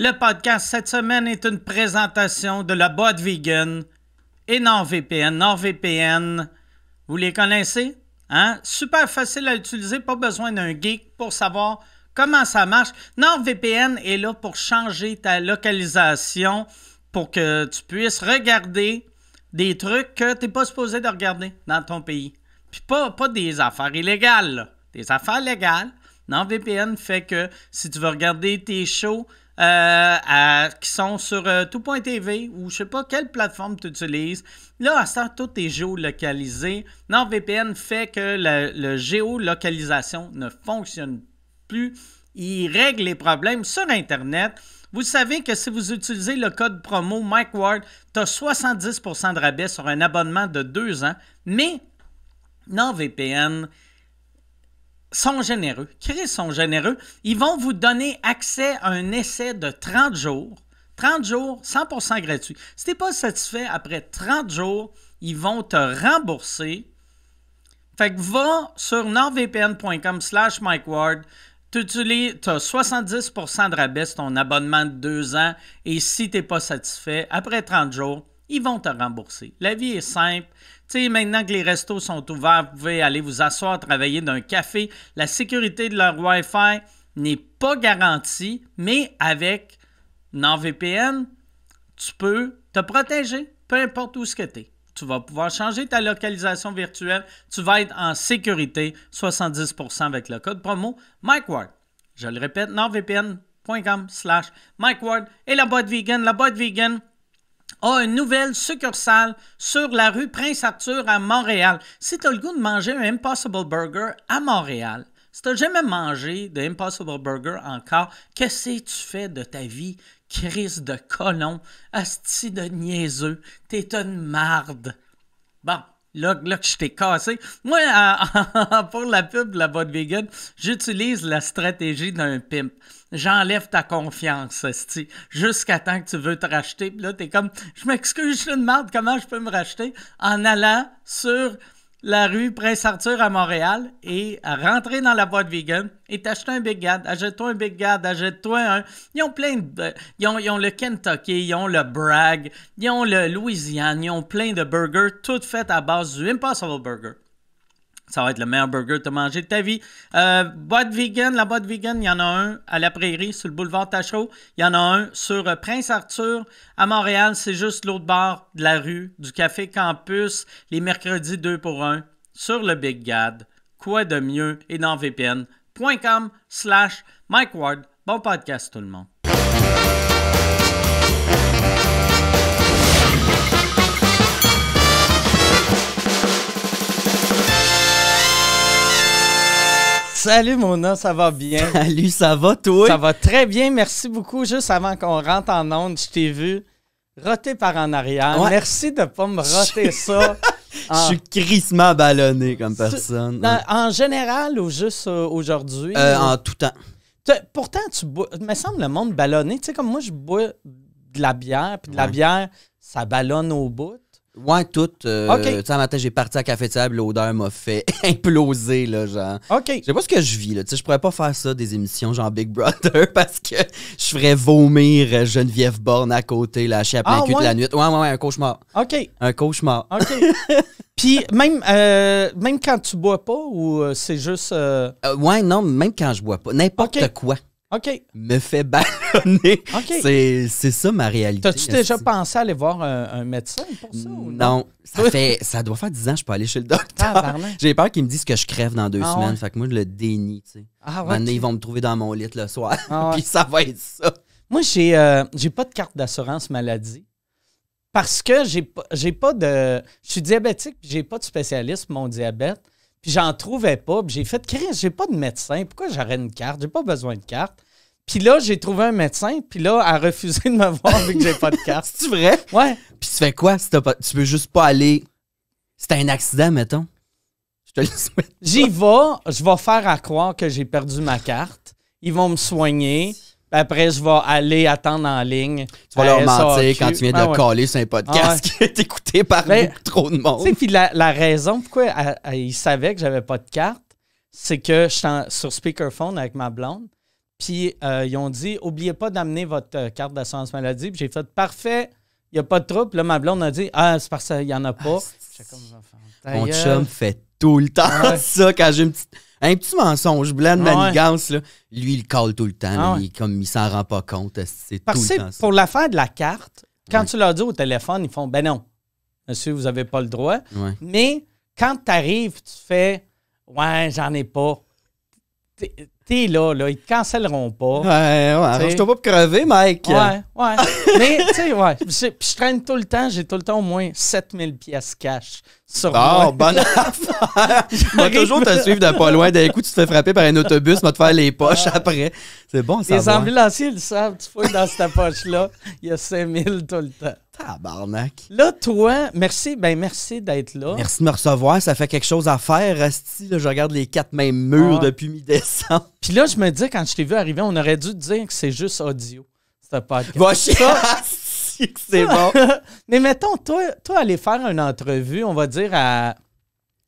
Le podcast cette semaine est une présentation de la boîte vegan et NordVPN. NordVPN, vous les connaissez? Hein? Super facile à utiliser, pas besoin d'un geek pour savoir comment ça marche. NordVPN est là pour changer ta localisation pour que tu puisses regarder des trucs que tu n'es pas supposé de regarder dans ton pays. Puis pas, pas des affaires illégales, des affaires légales. NordVPN fait que si tu veux regarder tes shows euh, qui sont sur euh, tout.tv ou je sais pas quelle plateforme tu utilises. Là, à ce temps, tout est géolocalisé. NordVPN fait que la, géolocalisation ne fonctionne plus. Il règle les problèmes sur Internet. Vous savez que si vous utilisez le code promo Mike Ward, tu as 70% de rabais sur un abonnement de deux ans, mais NordVPN, VPN sont généreux. Chris sont généreux. Ils vont vous donner accès à un essai de 30 jours. 30 jours, 100% gratuit. Si tu n'es pas satisfait après 30 jours, ils vont te rembourser. Fait que va sur nordvpn.com slash mikeward. Tu as 70% de rabais ton abonnement de 2 ans. Et si tu n'es pas satisfait, après 30 jours, ils vont te rembourser. La vie est simple maintenant que les restos sont ouverts, vous pouvez aller vous asseoir, travailler dans un café. La sécurité de leur Wi-Fi n'est pas garantie, mais avec NordVPN, tu peux te protéger, peu importe où ce que tu es. Tu vas pouvoir changer ta localisation virtuelle. Tu vas être en sécurité 70% avec le code promo Mike Ward. Je le répète, nordvpn.com slash Mike et la boîte vegan, la boîte vegan a une nouvelle succursale sur la rue Prince-Arthur à Montréal. Si tu le goût de manger un Impossible Burger à Montréal, si tu jamais mangé de Impossible Burger encore, qu'est-ce que tu fais de ta vie? Crise de colon, asti de niaiseux, t'es une marde. Bon, Là, là, que je t'ai cassé. Moi, pour la pub de la boîte vegan, j'utilise la stratégie d'un pimp j'enlève ta confiance, jusqu'à temps que tu veux te racheter. Puis là, t'es comme, je m'excuse, je te demande comment je peux me racheter en allant sur la rue Prince-Arthur à Montréal et rentrer dans la boîte vegan et t'acheter un Big Gad. Achète-toi un Big Gad, achète-toi un. Ils ont plein de. Ils ont, ils ont, le Kentucky, ils ont le Bragg, ils ont le Louisiane, ils ont plein de burgers, toutes faites à base du Impossible Burger. Ça va être le meilleur burger que tu mangé de ta vie. Euh, vegan, la boîte vegan, il y en a un à la Prairie, sur le boulevard Tachereau. Il y en a un sur euh, Prince-Arthur. À Montréal, c'est juste l'autre bar de la rue, du Café Campus, les mercredis 2 pour 1, sur le Big Gad. Quoi de mieux? Et dans VPN.com slash Mike Ward. Bon podcast tout le monde. Salut Mona, ça va bien? Salut, ça va toi? Ça va très bien, merci beaucoup. Juste avant qu'on rentre en onde, je t'ai vu roté par en arrière. Merci de pas me roter ça. Je suis crissement ballonné comme personne. en général ou juste euh, aujourd'hui? Euh, en tout temps. Pourtant, tu bois. me semble le monde ballonné. Tu sais, comme moi, je bois de la bière, puis de la bière, ça ballonne au bout. Ouais, tout, Euh, matin, j'ai parti à la table l'odeur m'a fait imploser, là, genre. OK. Je sais pas ce que je vis, là. Tu sais, je pourrais pas faire ça, des émissions genre Big Brother, parce que je ferais vomir euh, Geneviève Borne à côté, la à ah, de la nuit. Ouais, ouais, ouais, un cauchemar. OK. Un cauchemar. OK. Puis même, euh, même quand tu bois pas, ou euh, c'est juste... ouais, non, même quand je bois pas. N'importe quoi. OK. me fait ballonner. C'est, ça ma réalité. T'as-tu déjà pensé aller voir un, médecin pour ça? Ou non? non? ça, doit faire 10 ans que je peux aller chez le docteur. J'ai peur qu'ils me disent que je crève dans deux ah semaines. Fait que moi, je le dénie. Ah, ils vont me trouver dans mon lit le soir. Ah ça va être ça. Moi, j'ai, euh, j'ai pas de carte d'assurance maladie parce que j'ai, j'ai pas de. Je suis diabétique, puis j'ai pas de spécialiste pour mon diabète. Puis j'en trouvais pas. j'ai fait, Chris, j'ai pas de médecin. Pourquoi j'aurais une carte? J'ai pas besoin de carte. Puis là, j'ai trouvé un médecin, puis là, elle a refusé de me voir vu que j'ai pas de carte. C'est vrai? Ouais. Puis tu fais quoi si Tu veux juste pas aller. C'était un accident, mettons. Je te J'y vais, je vais faire à croire que j'ai perdu ma carte. Ils vont me soigner. après, je vais aller attendre en ligne. Tu vas leur mentir quand tu viens de ben coller sur un podcast ah qui est écouté par ben, trop de monde. Puis la, raison pourquoi ils savaient que j'avais pas de carte, c'est que je suis sur speakerphone avec ma blonde. Puis euh, ils ont dit Oubliez pas d'amener votre euh, carte d'assurance maladie. Puis j'ai fait Parfait, il n'y a pas de trouble. Là, ma blonde a dit Ah, c'est parce qu'il n'y en a pas. Ah, Mon chum fait tout le temps ça quand j'ai une petite un petit mensonge blanc de manigance, là, lui, il colle tout le temps. Ah il, comme il s'en rend pas compte, c'est tout le temps ça. Pour l'affaire de la carte, quand tu leur dis au téléphone, ils font Ben non, monsieur, vous n'avez pas le droit. Mais quand tu arrives, tu fais Ouais, j'en ai pas t'es là, là, ils te cancelleront pas. Ouais, ouais, arrange-toi pas pour crever, Mike. Ouais, ouais. Mais, tu sais, ouais. je traîne tout le temps, j'ai tout le temps au moins 7000 pièces cash sur ah, bonne affaire! va toujours te suivre de pas loin. D'un coup, tu te fais frapper par un autobus, va te faire les poches après. C'est bon, ça Les ambulanciers le savent, tu fouilles dans cette poche-là, il y a 5000 tout le temps barnac. Là, toi, merci, ben merci d'être là. Merci de me recevoir. Ça fait quelque chose à faire, Rasti. je regarde les quatre mêmes murs depuis mi-décembre. Puis là, je me dis, quand je t'ai vu arriver, on aurait dû dire que c'est juste audio, ce podcast. Va c'est bon. Mais mettons, toi, toi, aller faire une entrevue, on va dire à.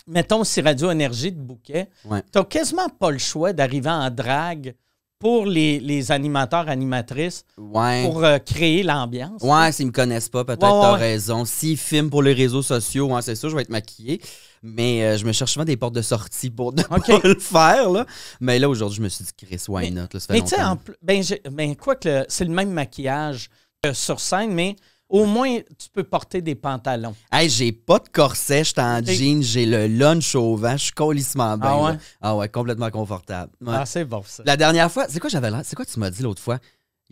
Mettons, si Radio Énergie de bouquet, tu t'as quasiment pas le choix d'arriver en drague pour les, animateurs, animatrices, pour euh, créer l'ambiance. Ouais, s'ils me connaissent pas, peut-être t'as raison. S'ils filment pour les réseaux sociaux, ouais c'est sûr, je vais être maquillé. Mais euh, je me cherche souvent des portes de sortie pour le faire. Mais là, aujourd'hui, je me suis dit, Chris, why not? ça fait mais tu sais, ben, ben, quoi que c'est le même maquillage euh, sur scène, mais au moins, tu peux porter des pantalons. Hey, j'ai pas de corset, je suis en jean, j'ai le lunch au vent, je suis colissement ah bien. Ah ouais? complètement confortable. Ah, c'est bon, ça. La dernière fois, c'est quoi j'avais l'air? C'est quoi tu m'as dit l'autre fois?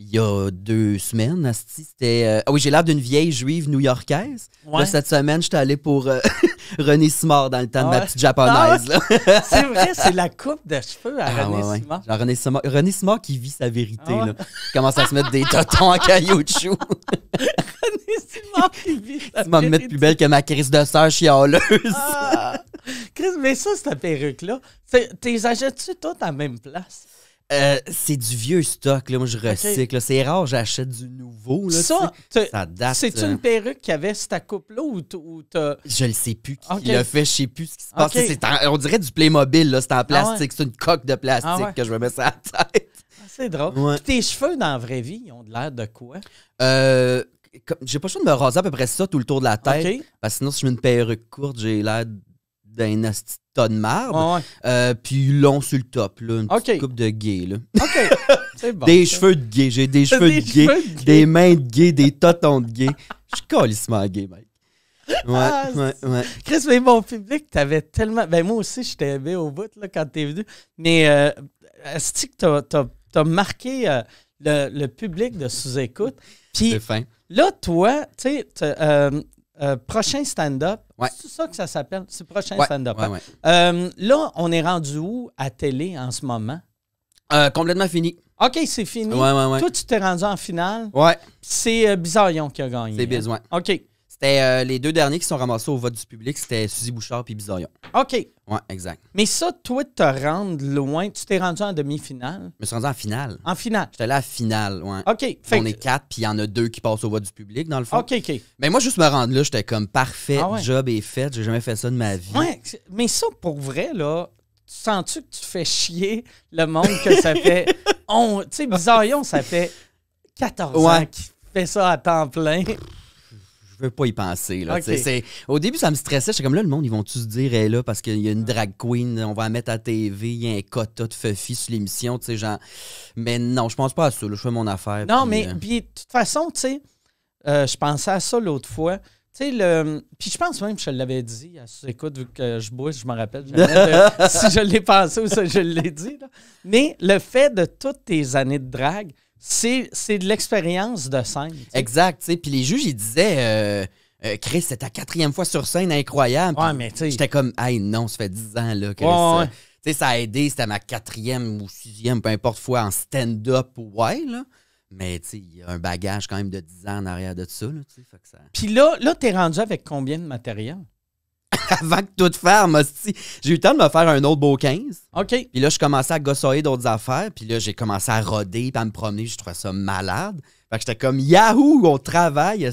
Il y a deux semaines, c'était. Euh, ah oui, j'ai l'air d'une vieille juive new-yorkaise. cette semaine, j'étais allé pour. Euh, René Simard dans le temps de ma ah petite japonaise. Ah c'est vrai, c'est la coupe de cheveux à ah René, Simard. Genre René Simard. René qui vit sa vérité. là. Il commence à se mettre des totons en chou. René Simard qui vit sa Tu m'as me mettre plus belle que ma crise de soeur chialeuse. Chris, mais ça, ta perruque-là, t'es achètes-tu toutes à la même place? Euh, c'est du vieux stock, là. Moi, je recycle. C'est rare, j'achète du nouveau. Là, ça, C'est euh, une perruque qui avait cette coupe-là ou, t'as Je le sais plus qui l'a fait, je sais plus ce qui se passe. on dirait du Playmobil, là. C'est en ah plastique. C'est une coque de plastique ah que je me mets sur la tête. Ah, c'est drôle. tes cheveux dans la vraie vie, ils ont de l'air de quoi? Euh j'ai pas le choix de me raser à peu près ça tout le tour de la tête. Parce que sinon, si je mets une perruque courte, j'ai l'air d'un tas de marbre. Euh, puis long sur le top, là, une petite coupe de gay. Là. OK. bon, des cheveux de gay. J'ai des cheveux de gay, des mains de gay, des totons de gay. Je suis colissement gay, mec. Ouais, ah, ouais, ouais. Chris, mais mon public, t'avais tellement. Ben, moi aussi, je aimé au bout là, quand t'es venu. Mais est-ce euh, que t'as, marqué euh, le, public de sous-écoute? Puis là, toi, tu sais, euh, prochain stand-up. C'est ça que ça s'appelle? C'est prochain stand-up. Hein. Euh, là, on est rendu où à télé en ce moment? Euh, complètement fini. OK, c'est fini. Toi, tu t'es rendu en finale. Ouais. C'est Bizarrion qui a gagné. C'est Bizarre. Hein. OK. C'était euh, les deux derniers qui sont ramassés au vote du public, c'était Suzy Bouchard puis Bizarion. OK. Ouais, exact. Mais ça, toi, de te rendre loin, tu t'es rendu en demi-finale? Je me suis rendu en finale. En finale? J'étais là à finale, ouais. OK. On est quatre, puis il y en a deux qui passent au vote du public, dans le fond. OK, OK. Mais moi, juste me rendre là, j'étais comme parfait, ah job est fait, j'ai jamais fait ça de ma vie. Ouais, mais ça, pour vrai, là, sens-tu que tu fais chier le monde que ça fait. on- Tu sais, Bizarion, ça fait 14 ans qu'il fait ça à temps plein. Je veux pas y penser. Là, c'est, au début, ça me stressait. J'étais comme là, le monde, ils vont tous se dire, hey, là, parce qu'il y a une drag queen, on va la mettre à TV, il y a un quota de Fuffy sur l'émission, tu sais, genre. Mais non, je pense pas à ça. je fais mon affaire. Non, mais euh, de toute façon, tu sais, euh, je pensais à ça l'autre fois. le. Puis je pense même que je l'avais dit écoute, vu que je bois, je me rappelle. si je l'ai pensé ou ça, je l'ai dit. Mais le fait de toutes tes années de drague, c'est de l'expérience de scène. Exact. Puis les juges, ils disaient. Euh, euh, Chris, c'est ta quatrième fois sur scène, incroyable. J'étais comme, hey, non, ça fait dix ans, là, que ça a aidé, c'était ma quatrième ou sixième, peu importe, fois en stand-up, ouais, là. Mais il y a un bagage quand même de 10 ans en arrière de ça. Là, Puis là, là tu rendu avec combien de matériel? avant que tout ferme, aussi, J'ai eu le temps de me faire un autre beau 15. OK. Puis là, je commençais à gossoyer d'autres affaires. Puis là, j'ai commencé à roder, à me promener. Je trouvais ça malade. Fait que j'étais comme Yahoo, on travaille,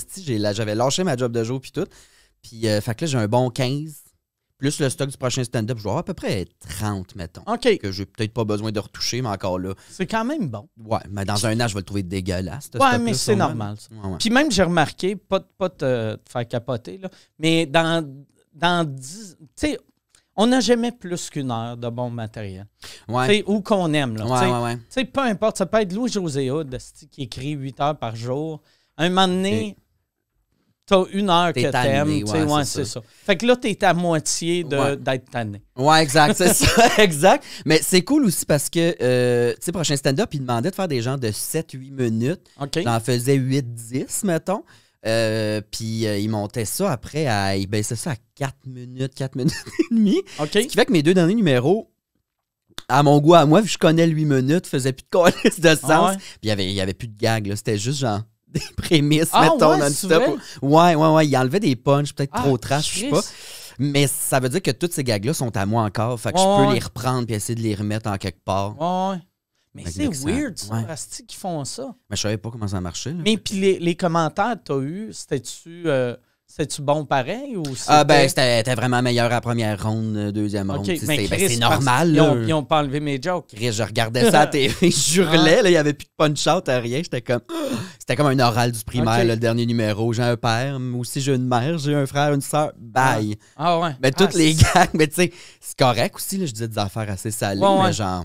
J'avais lâché ma job de jour, puis tout. Puis, euh, fait que là, j'ai un bon 15 plus le stock du prochain stand-up, je vais avoir à peu près 30, mettons. OK. Que j'ai peut-être pas besoin de retoucher, mais encore là. C'est quand même bon. Ouais, mais dans un an, je vais le trouver dégueulasse. Ouais, mais c'est normal. Ça. Puis même, j'ai remarqué, pas, pas te, te faire capoter, mais dans, dans 10. Tu sais, on n'a jamais plus qu'une heure de bon matériel. Ouais. Ou qu'on aime. Là, ouais, Tu peu importe, ça peut être Louis-José qui écrit 8 heures par jour. Un moment donné, as une heure que t'aimes. Ouais, c'est ça. Fait que là, es à moitié d'être tanné. Ouais, exact. C'est ça, exact. Mais c'est cool aussi parce que, euh, tu sais, prochain stand-up, il demandait de faire des gens de 7-8 minutes. OK. en faisais 8-10, mettons. Euh, puis euh, ils montaient ça après à. il baissait ça à 4 minutes, 4 minutes et demie. Ce qui fait que mes deux derniers numéros, à mon goût, à moi, vu que je connais 8 minutes, faisaient plus de colis de ah sens. Puis il n'y avait, plus de là C'était juste genre des prémices, ah mettons, ouais, non-stop. Ouais, ouais, ouais. il enlevait des punches, peut-être ah, trop trash, je sais pas. Mais ça veut dire que toutes ces gags-là sont à moi encore. Fait que je peux les reprendre puis essayer de les remettre en quelque part. Ouais. Mais c'est weird, ça, ouais. qui font ça. Mais je savais pas comment ça marchait. Mais puis les, commentaires que t'as as eus, c'était-tu. Euh, c'était bon pareil ou Ah ben c'était vraiment meilleur à première ronde, euh, deuxième ronde. C'est ben, normal. Ils ont, pas enlevé mes jokes. je regardais ça à TV, je hurlais, il y avait plus de punch-out rien. J'étais comme C'était comme un oral du primaire, le dernier numéro. J'ai un père, ou aussi j'ai une mère, j'ai un frère, une soeur. Bye. Ah, ah, ouais. Mais toutes ah, les gangs, mais tu sais, c'est correct aussi, je disais des affaires assez salées, mais genre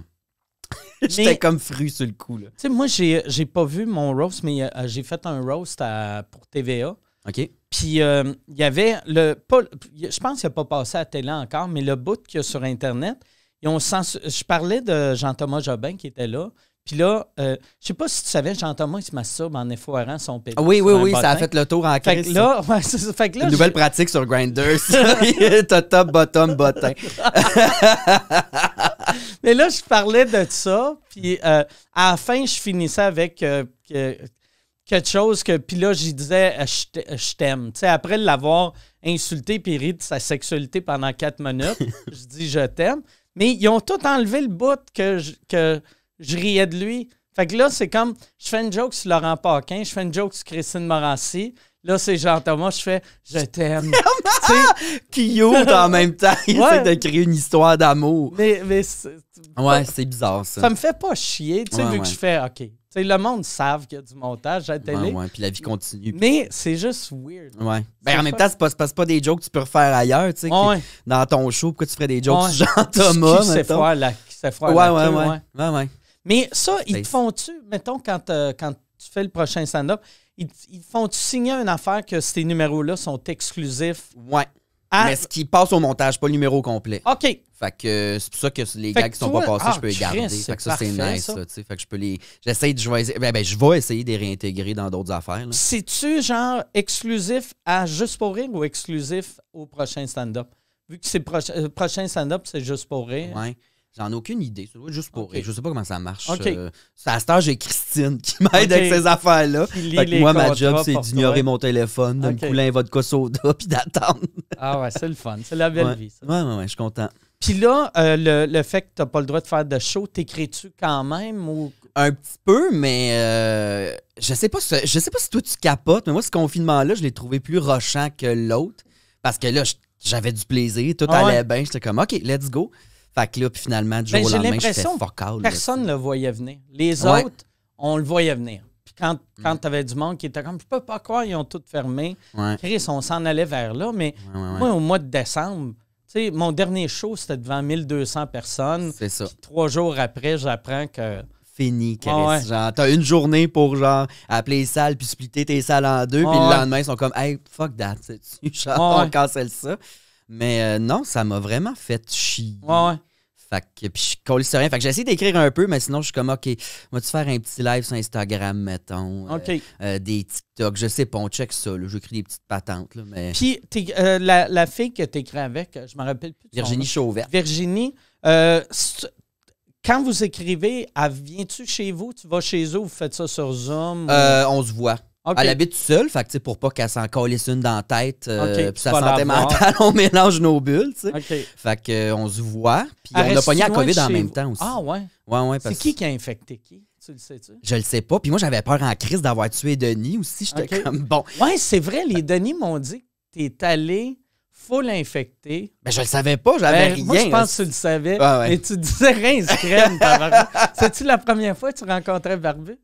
J'étais comme fru sur le coup. Tu sais, moi, j'ai, pas vu mon roast, mais euh, j'ai fait un roast pour TVA. OK. Puis euh, il y avait le. je pense qu'il n'a pas passé à télé encore, mais le bout qu'il y a sur Internet, je parlais de Jean-Thomas Jobin qui était là. Puis là, euh, je sais pas si tu savais, Jean-Thomas, il se masturbe en effoirant son pédale. oui, oui, oui, ça a fait le tour en crise. Fait là, Une nouvelle pratique sur Grinders. T'as top, bottom, bottin. Mais là, je parlais de ça, puis euh, à la fin, je finissais avec euh, quelque chose que, puis là, j'y disais euh, je t'aime. Tu sais, après l'avoir insulté puis ri de sa sexualité pendant quatre minutes, je dis je t'aime. Mais ils ont tout enlevé le bout que je, que je riais de lui. Fait que là, c'est comme, je fais une joke sur Laurent Paquin, je fais une joke sur Christine Morancy, Là, c'est Jean-Thomas, je fais Je t'aime. Qui ouvre en même temps, il essaie de créer une histoire d'amour. Mais, Ouais, c'est bizarre ça. Ça me fait pas chier, tu sais, vu que je fais OK. Tu sais, le monde savent qu'il y a du montage à la télé. Ouais, puis la vie continue. Mais c'est juste weird. Ouais. Ben, en même temps, c'est pas, passe pas des jokes que tu peux refaire ailleurs, tu sais. Dans ton show, pourquoi tu ferais des jokes genre Jean-Thomas? Qui froid là la, ouais, ouais, ouais, ouais. Mais ça, ils ben, te font-tu, mettons, quand, euh, quand tu fais le prochain stand-up, ils, te font-tu signer une affaire que ces numéros-là sont exclusifs ouais. Mais ce qui passe au montage, pas le numéro complet. OK. Fait que euh, c'est pour ça que les gars qui sont pas passés, je peux ah, les garder. Fait que ça, c'est nice. Ça. fait que je peux les. J'essaie de. Je vais, ben, ben, je vais essayer de les réintégrer dans d'autres affaires. C'est-tu genre exclusif à Juste pour rire ou exclusif au prochain stand-up? Vu que c'est le euh, prochain stand-up, c'est Juste pour rire. Ouais. J'en ai aucune idée. juste pour Je sais pas comment ça marche. Euh. à cette heure, j'ai Christine qui m'aide avec ces affaires-là. moi, ma job, c'est d'ignorer mon téléphone, de me couler un vodka soda, puis d'attendre. ah ouais, c'est le fun. C'est la belle vie. Ça. Ouais, ouais, je suis content. Puis là, euh, le, fait que t'as pas le droit de faire de show, t'écris-tu quand même ou un petit peu, mais euh, je sais pas je sais pas si toi tu capotes, mais moi ce confinement-là, je l'ai trouvé plus rochant que l'autre. Parce que là, j'avais du plaisir, tout ah allait bien, j'étais comme OK, let's go. Fait que là, finalement, du ben, jour au lendemain, Personne ne le voyait venir. Les autres, on le voyait venir. Puis quand, mm. quand tu avais du monde qui était comme, je peux pas croire, ils ont tout fermé. Chris, on s'en allait vers là. Mais moi, au mois de décembre, tu sais mon dernier show, c'était devant 1200 personnes. C'est ça. Trois jours après, j'apprends que. Fini, Chris. Genre, t'as une journée pour, genre, appeler les salles, puis splitter tes salles en deux, puis le lendemain, ils sont comme, hey, fuck that, tu on cancelle ça. Mais euh, non, ça m'a vraiment fait chier. Ouais, ouais. Fait que, puis je rien. j'essaie d'écrire un peu, mais sinon, je suis comme, OK, vas-tu faire un petit live sur Instagram, mettons? Euh, OK. Euh, des TikTok, je sais pas, on check ça. là. J'écris des petites patentes, mais... Puis la, la fille que t'écris avec, je me rappelle plus. Virginie Chauvert Chauvet. Virginie, quand vous écrivez, viens tu chez vous? Tu vas chez eux, vous faites ça sur Zoom? on se voit. Elle habite seule, fait que pour pas qu'elle s'en collisse une dans la tête, euh, puis sa santé mentale, on mélange nos bulles, tu Fait que, euh, on se voit, puis on a pogné la COVID en même temps aussi. Ah ouais? Ouais, ouais. C'est qui qui a infecté qui? Tu le sais-tu? Je le sais pas. Puis moi, j'avais peur en crise d'avoir tué Denis aussi. J'étais comme bon. Ouais, c'est vrai, les Denis m'ont dit que t'es allé faut l'infecter. Ben, je le savais pas, j'avais ben, rien. Moi, je pense que tu le savais. mais Et tu disais rien, crème, cest tu la première fois que tu rencontrais Barbie?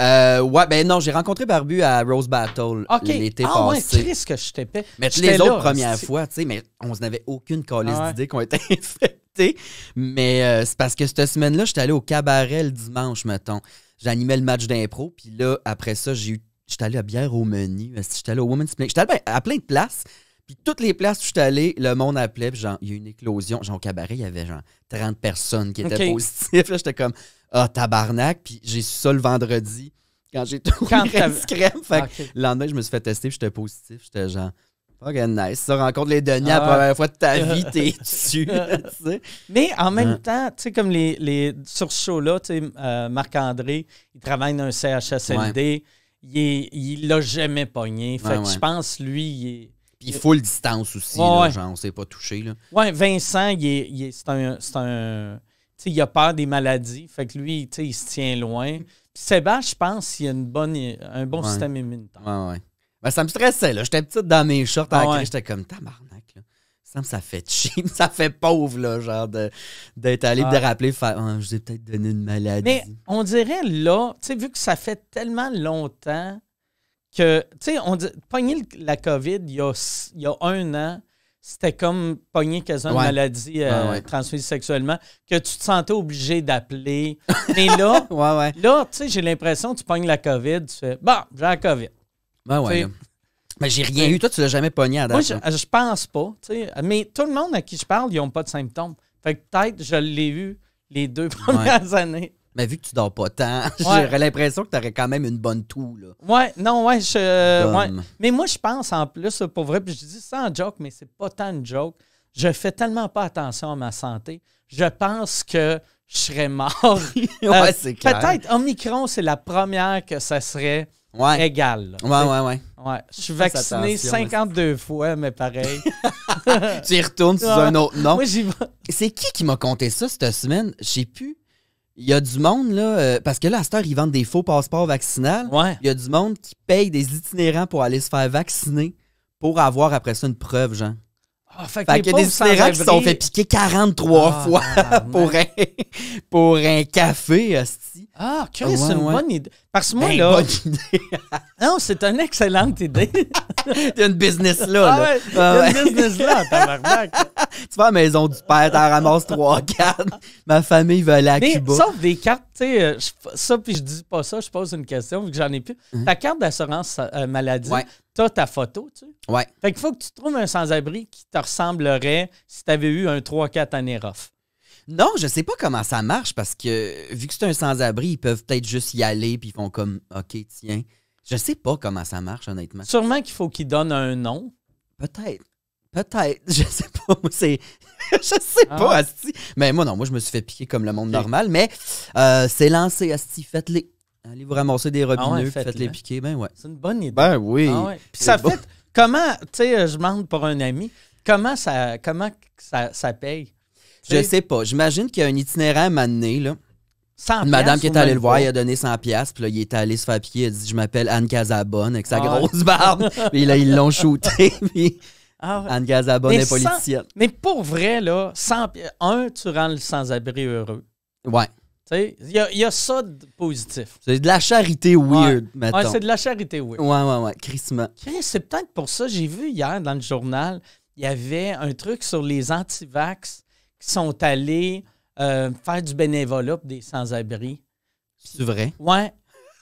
Euh, ouais, ben non, j'ai rencontré Barbu à Rose Battle okay. l'été ah, passé. Ouais, que je t'ai Mais les autres premières fois, tu sais, mais on n'avait aucune calice ah d'idées qui ont qu'on était Mais euh, c'est parce que cette semaine-là, j'étais allé au cabaret le dimanche, mettons. J'animais le match d'impro, puis là, après ça, j'ai eu. J'étais allé à bière au menu, j'étais allé au Women's Play. J'étais allé à plein de places, puis toutes les places où j'étais allé, le monde appelait, genre, il y a eu une éclosion. Genre, au cabaret, il y avait genre 30 personnes qui étaient positives. Là, j'étais comme, ah, tabarnak. Puis j'ai su ça le vendredi quand j'ai trouvé quand Crème. Fait ah, le lendemain, je me suis fait tester, j'étais positif. J'étais genre, fucking nice. Ça rencontre les deniers la ah. première fois de ta vie, t'es dessus. Mais en même hein. temps, tu sais, comme les, les, sur ce show-là, tu sais, euh, Marc-André, il travaille dans un CHSLD. Il Il l'a jamais pogné. Fait que je pense, lui, il est. Puis le distance aussi, là, genre, on s'est pas touché. Là. Ouais, Vincent, il est, c'est un, un il a peur des maladies. Fait que lui, il se tient loin. Sébastien, je pense, il a une bonne, un bon système immunitaire. Ouais, ouais. Ben, ça me stressait. là. J'étais petite dans mes shorts ah J'étais comme tabarnak. Là. Ça, ça fait chier. Ça fait pauvre, là, genre, d'être allé de ah. rappeler. Faire, ah, je ai peut-être donné une maladie. Mais on dirait là, vu que ça fait tellement longtemps que, tu sais, on dit, pogner la COVID il y a, il y a un an c'était comme pogner quelqu'un une maladie euh, transmise sexuellement, que tu te sentais obligé d'appeler. Mais là, là tu sais, j'ai l'impression que tu pognes la COVID, tu Bon, j'ai la COVID. Ben ouais. Mais j'ai rien eu. Toi, tu l'as jamais pogné à date. je, pense pas. Mais tout le monde à qui je parle, ils n'ont pas de symptômes. Fait que peut-être je l'ai eu les deux premières années. Mais vu que tu dors pas tant, j'aurais l'impression que tu aurais quand même une bonne toux. Là. Ouais, non, ouais, je, euh, Mais moi, je pense en plus, pour vrai, puis je dis un joke, mais c'est pas tant une joke. Je fais tellement pas attention à ma santé. Je pense que je serais mort. ouais, euh, c'est clair. Peut-être Omicron, c'est la première que ça serait égal. Ouais, ouais, ouais, ouais. Je suis vacciné 52 fois, mais pareil. tu y retournes sous un autre nom. C'est qui qui m'a compté ça cette semaine? J'ai pu. Il y a du monde, là, euh, parce que là, à cette heure, ils vendent des faux passeports vaccinales. Il y a du monde qui paye des itinérants pour aller se faire vacciner pour avoir après ça une preuve, genre. Ah, fait, fait y a des itinérants qui se sont fait piquer 43 ah, fois pour, un, pour un café, Ah, c'est une bonne idée. Parce que moi, ben, Bonne idée. non, c'est une excellente idée. T'as une business là. Ah, ah une business là, tu vas à la maison du père, t'en ramasses trois cartes. Ma famille veut aller à Mais, Cuba. Sauf des cartes, tu sais, euh, ça, puis je dis pas ça, je pose une question, vu que j'en ai plus. Hum. Ta carte d'assurance euh, euh, maladie, ouais. t'as ta photo, tu sais. Ouais. Fait qu'il faut que tu trouves un sans-abri qui te ressemblerait si t'avais eu un 3-4 années rough. Non, je sais pas comment ça marche parce que vu que c'est un sans-abri, ils peuvent peut-être juste y aller puis ils font comme OK, tiens. Je sais pas comment ça marche, honnêtement. Sûrement qu'il faut qu'ils donnent un nom. Peut-être. Peut-être. Je sais pas. c'est. je sais pas, ah. Asti. Mais moi, non, moi, je me suis fait piquer comme le monde normal. Mais euh, c'est lancé, Asti. Faites-les. Allez vous ramasser des robineux, ah puis faites-les piquer. Ben ouais. C'est une bonne idée. Ben oui. Ah puis ça fait. Comment. Tu sais, je demande pour un ami. Comment ça, comment ça paye? Je sais pas. J'imagine qu'il y a un itinéraire manné là. 100 Une madame qui est allée le voir, il a donné 100 pièces, puis là il est allé se faire piquer, il a dit je m'appelle Anne Casabonne avec sa ah. grosse barbe. puis là ils l'ont shooté. Ah Anne Casabonne est politicienne. mais pour vrai là, 100 un tu rends le sans-abri heureux. Ouais. Tu sais, Il y, a ça de positif. C'est de la charité weird, maintenant. Ouais, c'est de la charité weird. Ouais, ouais, ouais. Crissement. C'est peut-être pour ça, j'ai vu hier dans le journal, il y avait un truc sur les anti-vax qui sont allés euh, faire du bénévolat pour des sans-abri. C'est vrai? Ouais.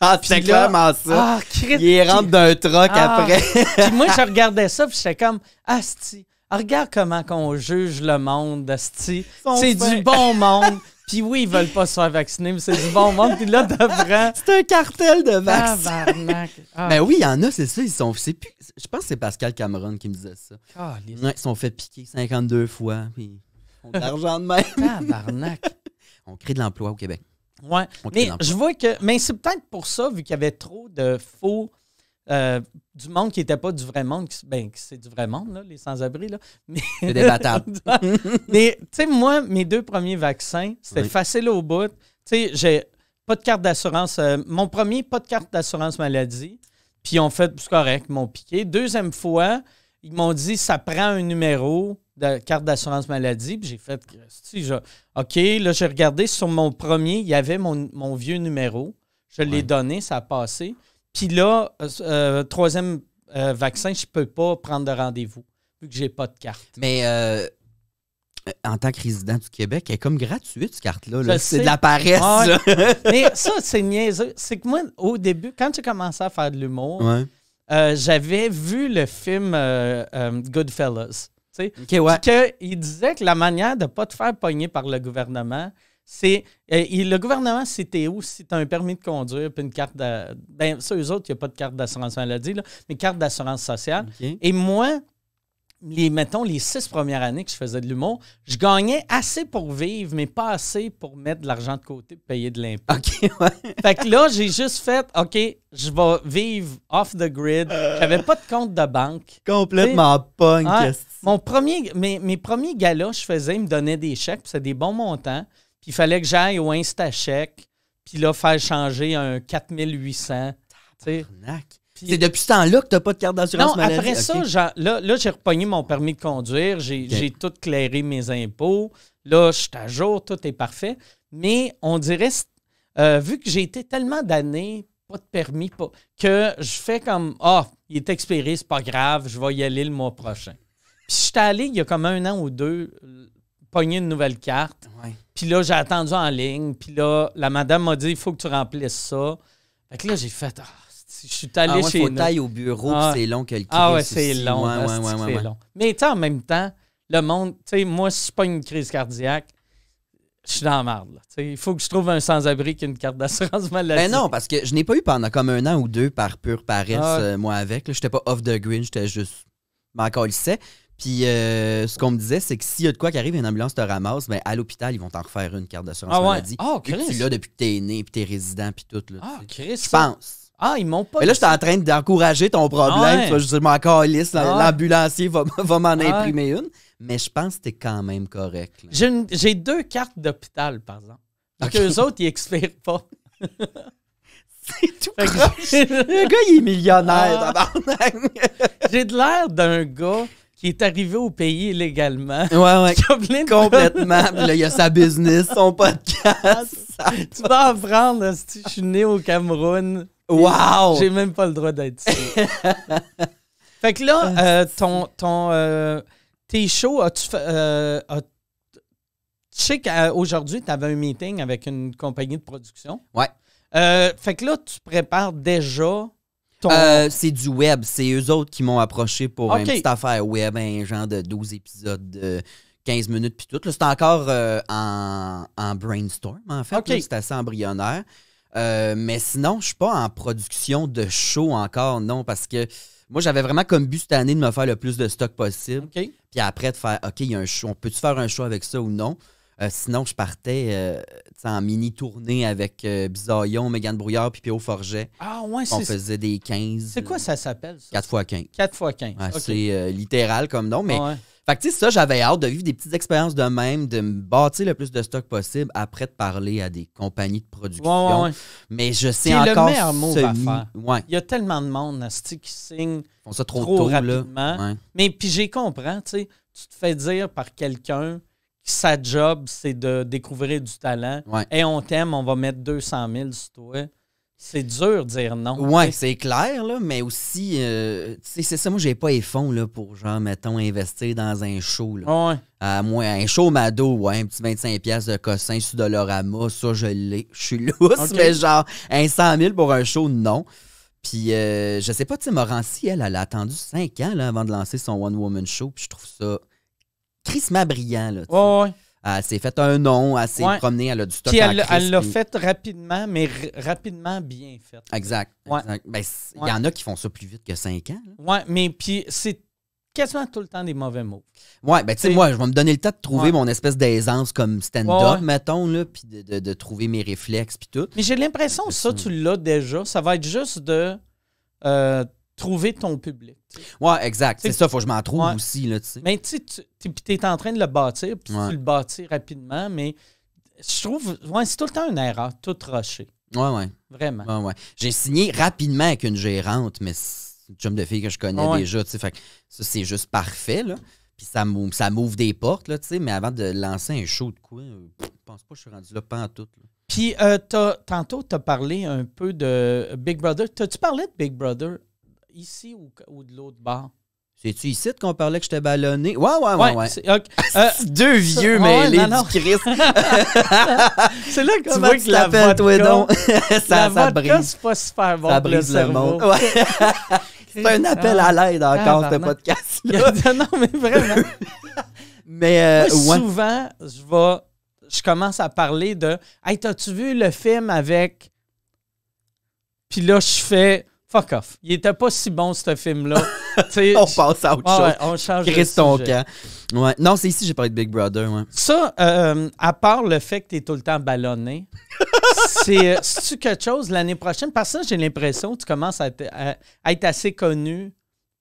Ah, c'est clairement ça. Ah, d'un troc ah. après. puis moi, je regardais ça, puis j'étais comme, Asti, ah, ah, regarde comment qu'on juge le monde, Asti. C'est du bon monde. Puis oui, ils veulent pas se faire vacciner, mais c'est du bon monde. Puis là, vrai... C'est un cartel de vaccins. Ah. oui, il y en a, c'est ça. Ils sont. Je pense que c'est Pascal Cameron qui me disait ça. ils sont fait piquer 52 fois on même. on crée de l'emploi au Québec. Ouais. mais je vois que. Mais c'est peut-être pour ça, vu qu'il y avait trop de faux. Euh, du monde qui n'était pas du vrai monde, ben, c'est du vrai monde, les sans-abri. Mais... C'est débattable. mais, tu sais, moi, mes deux premiers vaccins, c'était facile au bout. Tu sais, j'ai pas de carte d'assurance. Euh, mon premier, pas de carte d'assurance maladie. Puis, on fait, c'est correct, ils m'ont piqué. Deuxième fois, ils m'ont dit, ça prend un numéro de carte d'assurance maladie. Puis j'ai fait, OK, là, j'ai regardé sur mon premier, il y avait mon, vieux numéro. Je l'ai donné, ça a passé. Puis là, euh, euh, troisième euh, vaccin, je peux pas prendre de rendez-vous, vu que j'ai pas de carte. Mais en tant que résident du Québec, elle est comme gratuite, cette carte-là. C'est de la paresse. mais ça, c'est niaiseux. C'est que moi, au début, quand j'ai commencé à faire de l'humour, j'avais vu le film Goodfellas. Okay, que, il disait que la manière de ne pas te faire pogner par le gouvernement, c'est. Euh, le gouvernement, c'était où, si t'as un permis de conduire, puis une carte de. Ben, ça, eux autres, il n'y a pas de carte d'assurance maladie, là, mais carte d'assurance sociale. Et moi, les, mettons, les six premières années que je faisais de l'humour, je gagnais assez pour vivre, mais pas assez pour mettre de l'argent de côté payer de l'impôt. Fait que là, j'ai juste fait, OK, je vais vivre off the grid. J'avais pas de compte de banque. Complètement pas mon premier, mes, mes premiers galas je faisais, ils me donnaient des chèques, c'était des bons montants. Puis il fallait que j'aille au Insta-chèque, puis là, faire changer un 4800. C'est depuis ce temps-là que tu n'as pas de carte d'assurance non, Après ça, là, j'ai repogné mon permis de conduire, j'ai tout clairé mes impôts. Là, je suis à jour, tout est parfait. Mais on dirait, euh, vu que j'ai été tellement d'années, pas de permis, pas, que je fais comme Ah, il est expiré, c'est pas grave, je vais y aller le mois prochain. Puis je suis allé il y a comme un an ou deux, euh, pogner une nouvelle carte. Puis là, j'ai attendu en ligne. Puis là, la madame m'a dit il faut que tu remplisses ça. Fait que là, j'ai fait. Ah! Je suis allé chez ah moi, chez faut taille au bureau, ah. c'est long que le Ah ouais, c'est long. c'est long. Mais tu en même temps, le monde, tu sais, moi, si je pas une crise cardiaque, je suis dans la merde. Il faut que je trouve un sans-abri qui une carte d'assurance maladie. Ben non, parce que je n'ai pas eu pendant comme un an ou deux par pure paresse, ah. euh, moi, avec. Je n'étais pas off the green, j'étais juste. Mais encore, il sait. Puis euh, ce qu'on me disait, c'est que s'il y a de quoi qui arrive, une ambulance te ramasse, ben, à l'hôpital, ils vont t'en refaire une carte d'assurance ah maladie. Ah, Chris. Tu l'as depuis que es né, puis es résident, puis tout. ah, Chris. Je pense. Ah, ils m'ont pas. Mais là, suis en train d'encourager ton problème. Je ah, Tu vas juste dire, mon l'ambulancier va, va m'en ah, imprimer une. Mais je pense que t'es quand même correct. J'ai deux cartes d'hôpital, par exemple. Okay. autres, ils expirent pas. C'est tout Le gars, il est millionnaire, ah. J'ai de l'air d'un gars qui est arrivé au pays illégalement. Ouais, ouais. Complètement. Puis là, il a sa business, son podcast. tu vas apprendre, si je suis né au Cameroun. Wow! J'ai même pas le droit d'être fait que là, ah, euh, ton, ton, euh, tes shows, tu euh, tu sais qu'aujourd'hui, tu avais un meeting avec une compagnie de production. Ouais. fait que là, tu prépares déjà ton. c'est du web. C'est eux autres qui m'ont approché pour une petite affaire web, un genre de 12 épisodes de 15 minutes puis tout. C'est encore en, brainstorm, en fait. C'est assez embryonnaire. Euh, mais sinon, je suis pas en production de show encore, non, parce que moi, j'avais vraiment comme but cette année de me faire le plus de stock possible. Puis après, de faire OK, il y a un show, on peut-tu faire un show avec ça ou non? Euh, sinon, je partais euh, en mini tournée avec euh, Bizaillon, Mégane Brouillard puis Pio Forget. Ah On faisait des 15. C'est quoi ça s'appelle 4 x 15. 4 x 15. C'est littéral comme nom mais ah fait que, tu sais, ça, j'avais hâte de vivre des petites expériences de même, de bâtir le plus de stock possible après de parler à des compagnies de production. Mais je sais encore. le meilleur mot à faire. Il y a tellement de monde, qui signe On trop, trop tôt, rapidement. Mais puis j'ai compris. tu tu te fais dire par quelqu'un que sa job, c'est de découvrir du talent. Et on t'aime, on va mettre 200 000 sur toi. C'est dur de dire non. Ouais, c'est clair, mais aussi, euh, c'est ça, moi, j'ai pas les fonds là, pour, genre, mettons, investir dans un show. Là. À moins un show Mado, ouais, un petit 25$ de cossin sous Dolorama, ça, je l'ai. Je suis lousse, mais genre, un 100 000 pour un show, non. Puis, euh, je sais pas, tu sais, Morancy, elle, a attendu 5 ans avant de lancer son One Woman Show, puis je trouve ça crissement brillant. Là, elle s'est fait un nom, elle s'est promenée, elle a du stock Puis elle l'a fait rapidement, mais rapidement bien fait. Exact. Ben, il y en a qui font ça plus vite que 5 ans. Oui, mais puis c'est quasiment tout le temps des mauvais mots. Ouais, ben tu sais, moi, je vais me donner le temps de trouver mon espèce d'aisance comme stand-up, mettons, là, puis de, trouver mes réflexes, puis tout. Mais j'ai l'impression que ça, tu l'as déjà. Ça va être juste de. Euh, trouver ton public. Oui, Ouais, exact. C'est ça, faut que je m'en trouve aussi. Là, Mais tu es en train de le bâtir, puis tu le bâtis rapidement, mais je trouve, ouais, c'est tout le temps une erreur, tout rocher. Ouais, ouais. Vraiment. Ouais, ouais. J'ai signé rapidement avec une gérante, mais c'est une chum de fille que je connais déjà, tu Fait ça, c'est juste parfait, là. Puis ça m'ouvre des portes, là, tu Mais avant de lancer un show de quoi, euh, je pense pas que je suis rendu là pantoute, Puis, euh, tantôt, tu as parlé un peu de Big Brother. T'as-tu parlé de Big Brother ici ou, de l'autre bord? C'est-tu ici qu'on parlait que j'étais ballonné? Ouais, ouais, ouais. ouais. Euh, deux vieux mais les ouais, Christ. c'est là que tu vois que la vodka, toi donc. ça, la ça brise. pas super bon ça brise le, monde. c'est un appel à l'aide encore, ce podcast non, mais vraiment. mais euh, souvent, je vais, je commence à parler de « Hey, t'as-tu vu le film avec... » Puis là, je fais fuck off. Il était pas si bon, ce film-là. on passe à autre chose. on change Chris Non, c'est ici que j'ai parlé de Big Brother. Ça, euh, à part le fait que tu es tout le temps ballonné, euh, c'est-tu quelque chose l'année prochaine? Parce que j'ai l'impression que tu commences à, être assez connu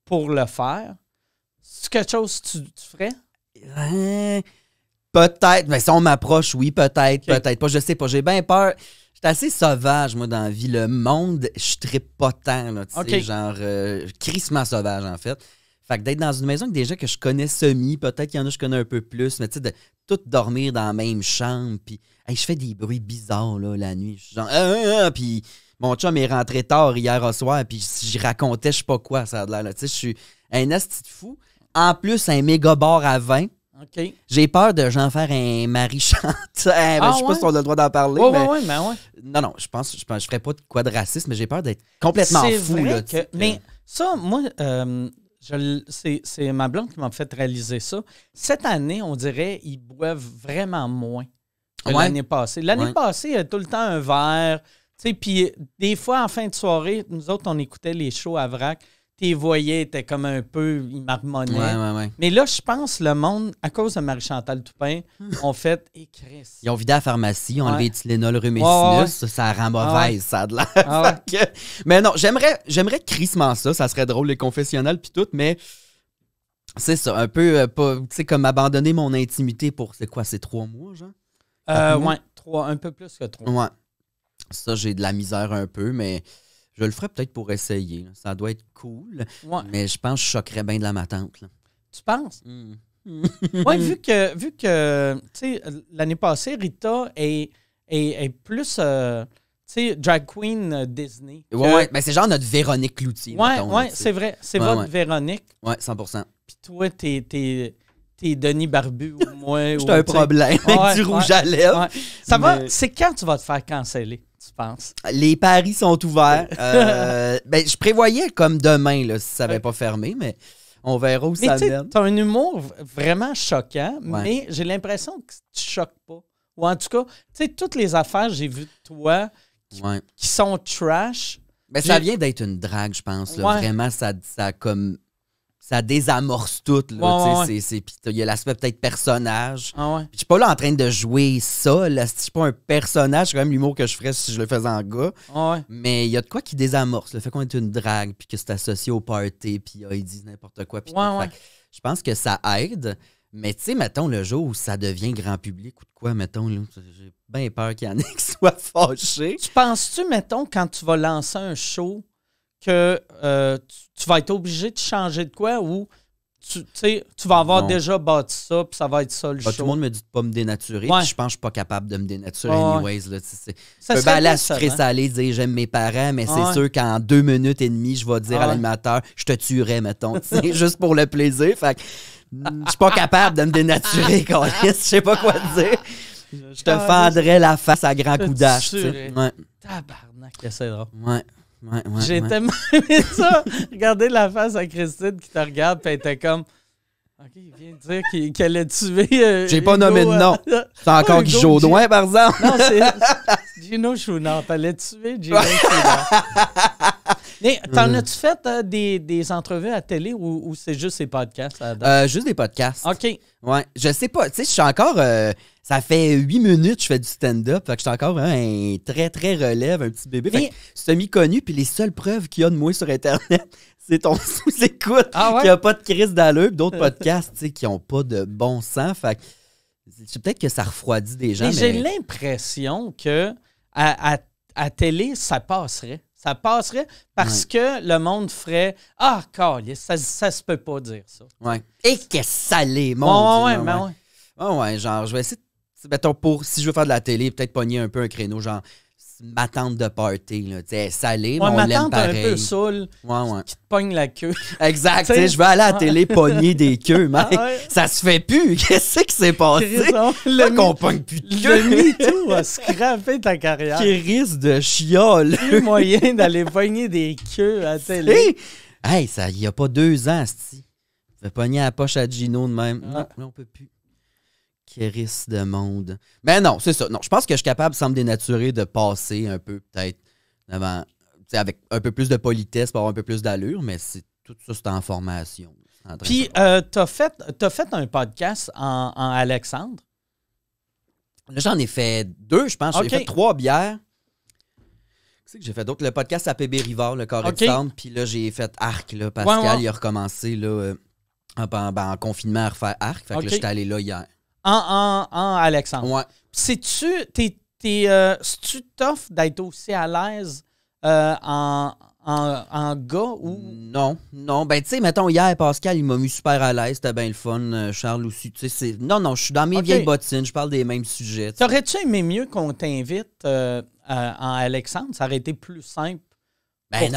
pour le faire. C'est-tu quelque chose tu, ferais? peut-être. Mais si on m'approche, oui, peut-être, peut-être pas. Je sais pas. J'ai bien peur assez sauvage, moi, dans la vie. Le monde, je tripe pas tant, là, genre, euh, crissement sauvage, en fait. Fait que d'être dans une maison que déjà que je connais semi, peut-être qu'il y en a je connais un peu plus, mais tu sais, de tout dormir dans la même chambre, puis je fais des bruits bizarres, là, la nuit. Je suis genre, ah, puis mon chum est rentré tard hier au soir, puis j'y racontais je sais pas quoi, ça a l'air, là. Tu sais, je suis un de fou. En plus, un méga bar à 20. J'ai peur de j'en faire un mari chante eh, ben, ah je sais pas si on a le droit d'en parler. Ben non, non, je pense je, ferais pas de quoi de raciste, mais j'ai peur d'être complètement fou. là, mais ça, moi, euh, c'est ma blonde qui m'a fait réaliser ça. Cette année, on dirait qu'ils boivent vraiment moins que l'année passée. L'année passée, il y a tout le temps un verre. Puis des fois, en fin de soirée, nous autres, on écoutait les shows à vrac tes voyais étaient comme un peu, il Mais là, je pense le monde, à cause de Marie-Chantal Toupin, ont fait écrisse. Eh, Ils ont vidé la pharmacie, ont enlevé Tylenol, sinus. ça, ça rend ah, mauvaise, ça de l'air. Ah, mais non, j'aimerais, j'aimerais crissement ça, ça serait drôle, les confessionnels puis tout, mais c'est ça, un peu, euh, tu sais, comme abandonner mon intimité pour, c'est quoi, ces trois mois, genre? Euh, ouais, trois, un peu plus que trois. Ça, j'ai de la misère un peu, mais je le ferais peut-être pour essayer. Ça doit être cool. Mais je pense que je choquerais bien de la matante. Tu penses? Mm. Oui, vu que, vu que l'année passée, Rita est, est, plus euh, tu sais, drag queen euh, Disney. Ouais, mais c'est genre notre Véronique Cloutier. ouais, ouais, c'est vrai. C'est votre Véronique. Ouais, 100 Puis toi, t'es, es Denis Barbu ou moins. J'ai un problème avec du rouge à lèvres. Ça va, c'est quand tu vas te faire canceller? tu penses? Les paris sont ouverts. Euh, ben, je prévoyais comme demain, là, si ça n'avait pas fermé, mais on verra où ça mène. Tu as un humour vraiment choquant, mais j'ai l'impression que tu choques pas. Ou en tout cas, tu sais, toutes les affaires j'ai vues de toi qui, sont trash. Mais ben, ça vient d'être une drague, je pense. Vraiment, ça, ça comme ça désamorce tout. Il y a l'aspect peut-être personnage. Ah suis pas là en train de jouer ça. Là. Je suis pas un personnage. C'est quand même l'humour que je ferais si je le faisais en gars. Ah, mais il y a de quoi qui désamorce. Le fait qu'on est une drague, puis que c'est associé au party, puis ah, ils disent n'importe quoi. Je pense que ça aide. Mais tu sais, mettons, le jour où ça devient grand public ou de quoi, mettons, j'ai bien peur qu'il y en ait qui soient fâchés. Tu penses-tu, mettons, quand tu vas lancer un show que euh, tu, vas être obligé de changer de quoi ou tu, tu vas avoir déjà bâti ça, puis ça va être ça le bah, Tout le monde me dit de pas me dénaturer, je pense que je suis pas capable de me dénaturer anyways. Là, je peux aller à sucrer dire j'aime mes parents, mais c'est sûr qu'en deux minutes et demie, je vais dire à l'animateur, je te tuerai, mettons, juste pour le plaisir. Fait mm, je suis pas capable de me dénaturer, je sais pas quoi dire. Je te fendrai la face à grand coup d'âge. Tabarnak, c'est drôle. Ouais. Ouais, ouais, J'ai tellement aimé ça. Regardez la face à Christine qui te regarde, puis elle était comme. Ok, il vient de dire qu'elle a tué. Euh, J'ai pas nommé de nom. Euh, c'est encore qui par exemple. Non, c'est Gino Chouinard. T'allais tuer Gino Chouinard. t'en mm. as-tu fait euh, des, des entrevues à télé ou, c'est juste ces podcasts? juste des podcasts. OK. Ouais, je sais pas. Tu sais, je suis encore. Euh, ça fait huit minutes que je fais du stand-up. Fait je suis encore un très, très relève, un petit bébé. semi-connu. Puis les seules preuves qu'il y a de moi sur Internet, c'est ton sous-écoute. Ah qui a pas de crise d'allure. d'autres podcasts, qui ont pas de bon sens. Fait que peut-être que ça refroidit des gens. Mais, j'ai l'impression que à télé, ça passerait. Ça passerait parce que le monde ferait Ah, ça, ça se peut pas dire ça. Ouais. Et que salé, mon Dieu. Ben ouais, ouais, genre, je vais essayer pour, si je veux faire de la télé, peut-être pogner un peu un créneau, genre ma tante de party. Là. Elle est salée, ouais, mais on l'aime pareil. un peu saoule ouais, ouais. qui te pogne la queue. Exact. je vais aller à la télé pogner des queues, mec. ça se fait plus. Qu'est-ce qui s'est passé? Le qu'on pogne plus de queue. Le MeToo va scraper ta carrière. Qui risque de chiole. Plus moyen d'aller pogner des queues à la télé. Hey, ça, il n'y a pas deux ans, cest fait pogner à la poche à Gino de même. Non. Non, ah. on peut plus. Chris de monde. Mais ben non, c'est ça. Non, je pense que je suis capable, semble me dénaturer, de passer un peu, peut-être, avec un peu plus de politesse pour avoir un peu plus d'allure, mais c'est tout ça, c'est en formation. Puis, euh, t'as fait, as fait un podcast en, Alexandre? Là, j'en ai fait deux, je pense. J'ai fait trois bières. quest sais que j'ai fait d'autres. Le podcast à PB Rivard, le corps Puis là, j'ai fait Arc, là. Pascal, il a recommencé, là, euh, en, confinement à refaire Arc. Fait que là, j'étais allé là hier en, en, en Alexandre. Ouais. Euh, c'est-tu euh, tough d'être aussi à l'aise euh, en, en, gars ou. Non, non. Ben, tu sais, mettons, hier, Pascal, il m'a mis super à l'aise. C'était bien le fun. Euh, Charles aussi. Tu sais, non, non, je suis dans mes vieilles bottines. Je parle des mêmes sujets. T'aurais-tu aimé mieux qu'on t'invite en Alexandre? Ça aurait été plus simple ben,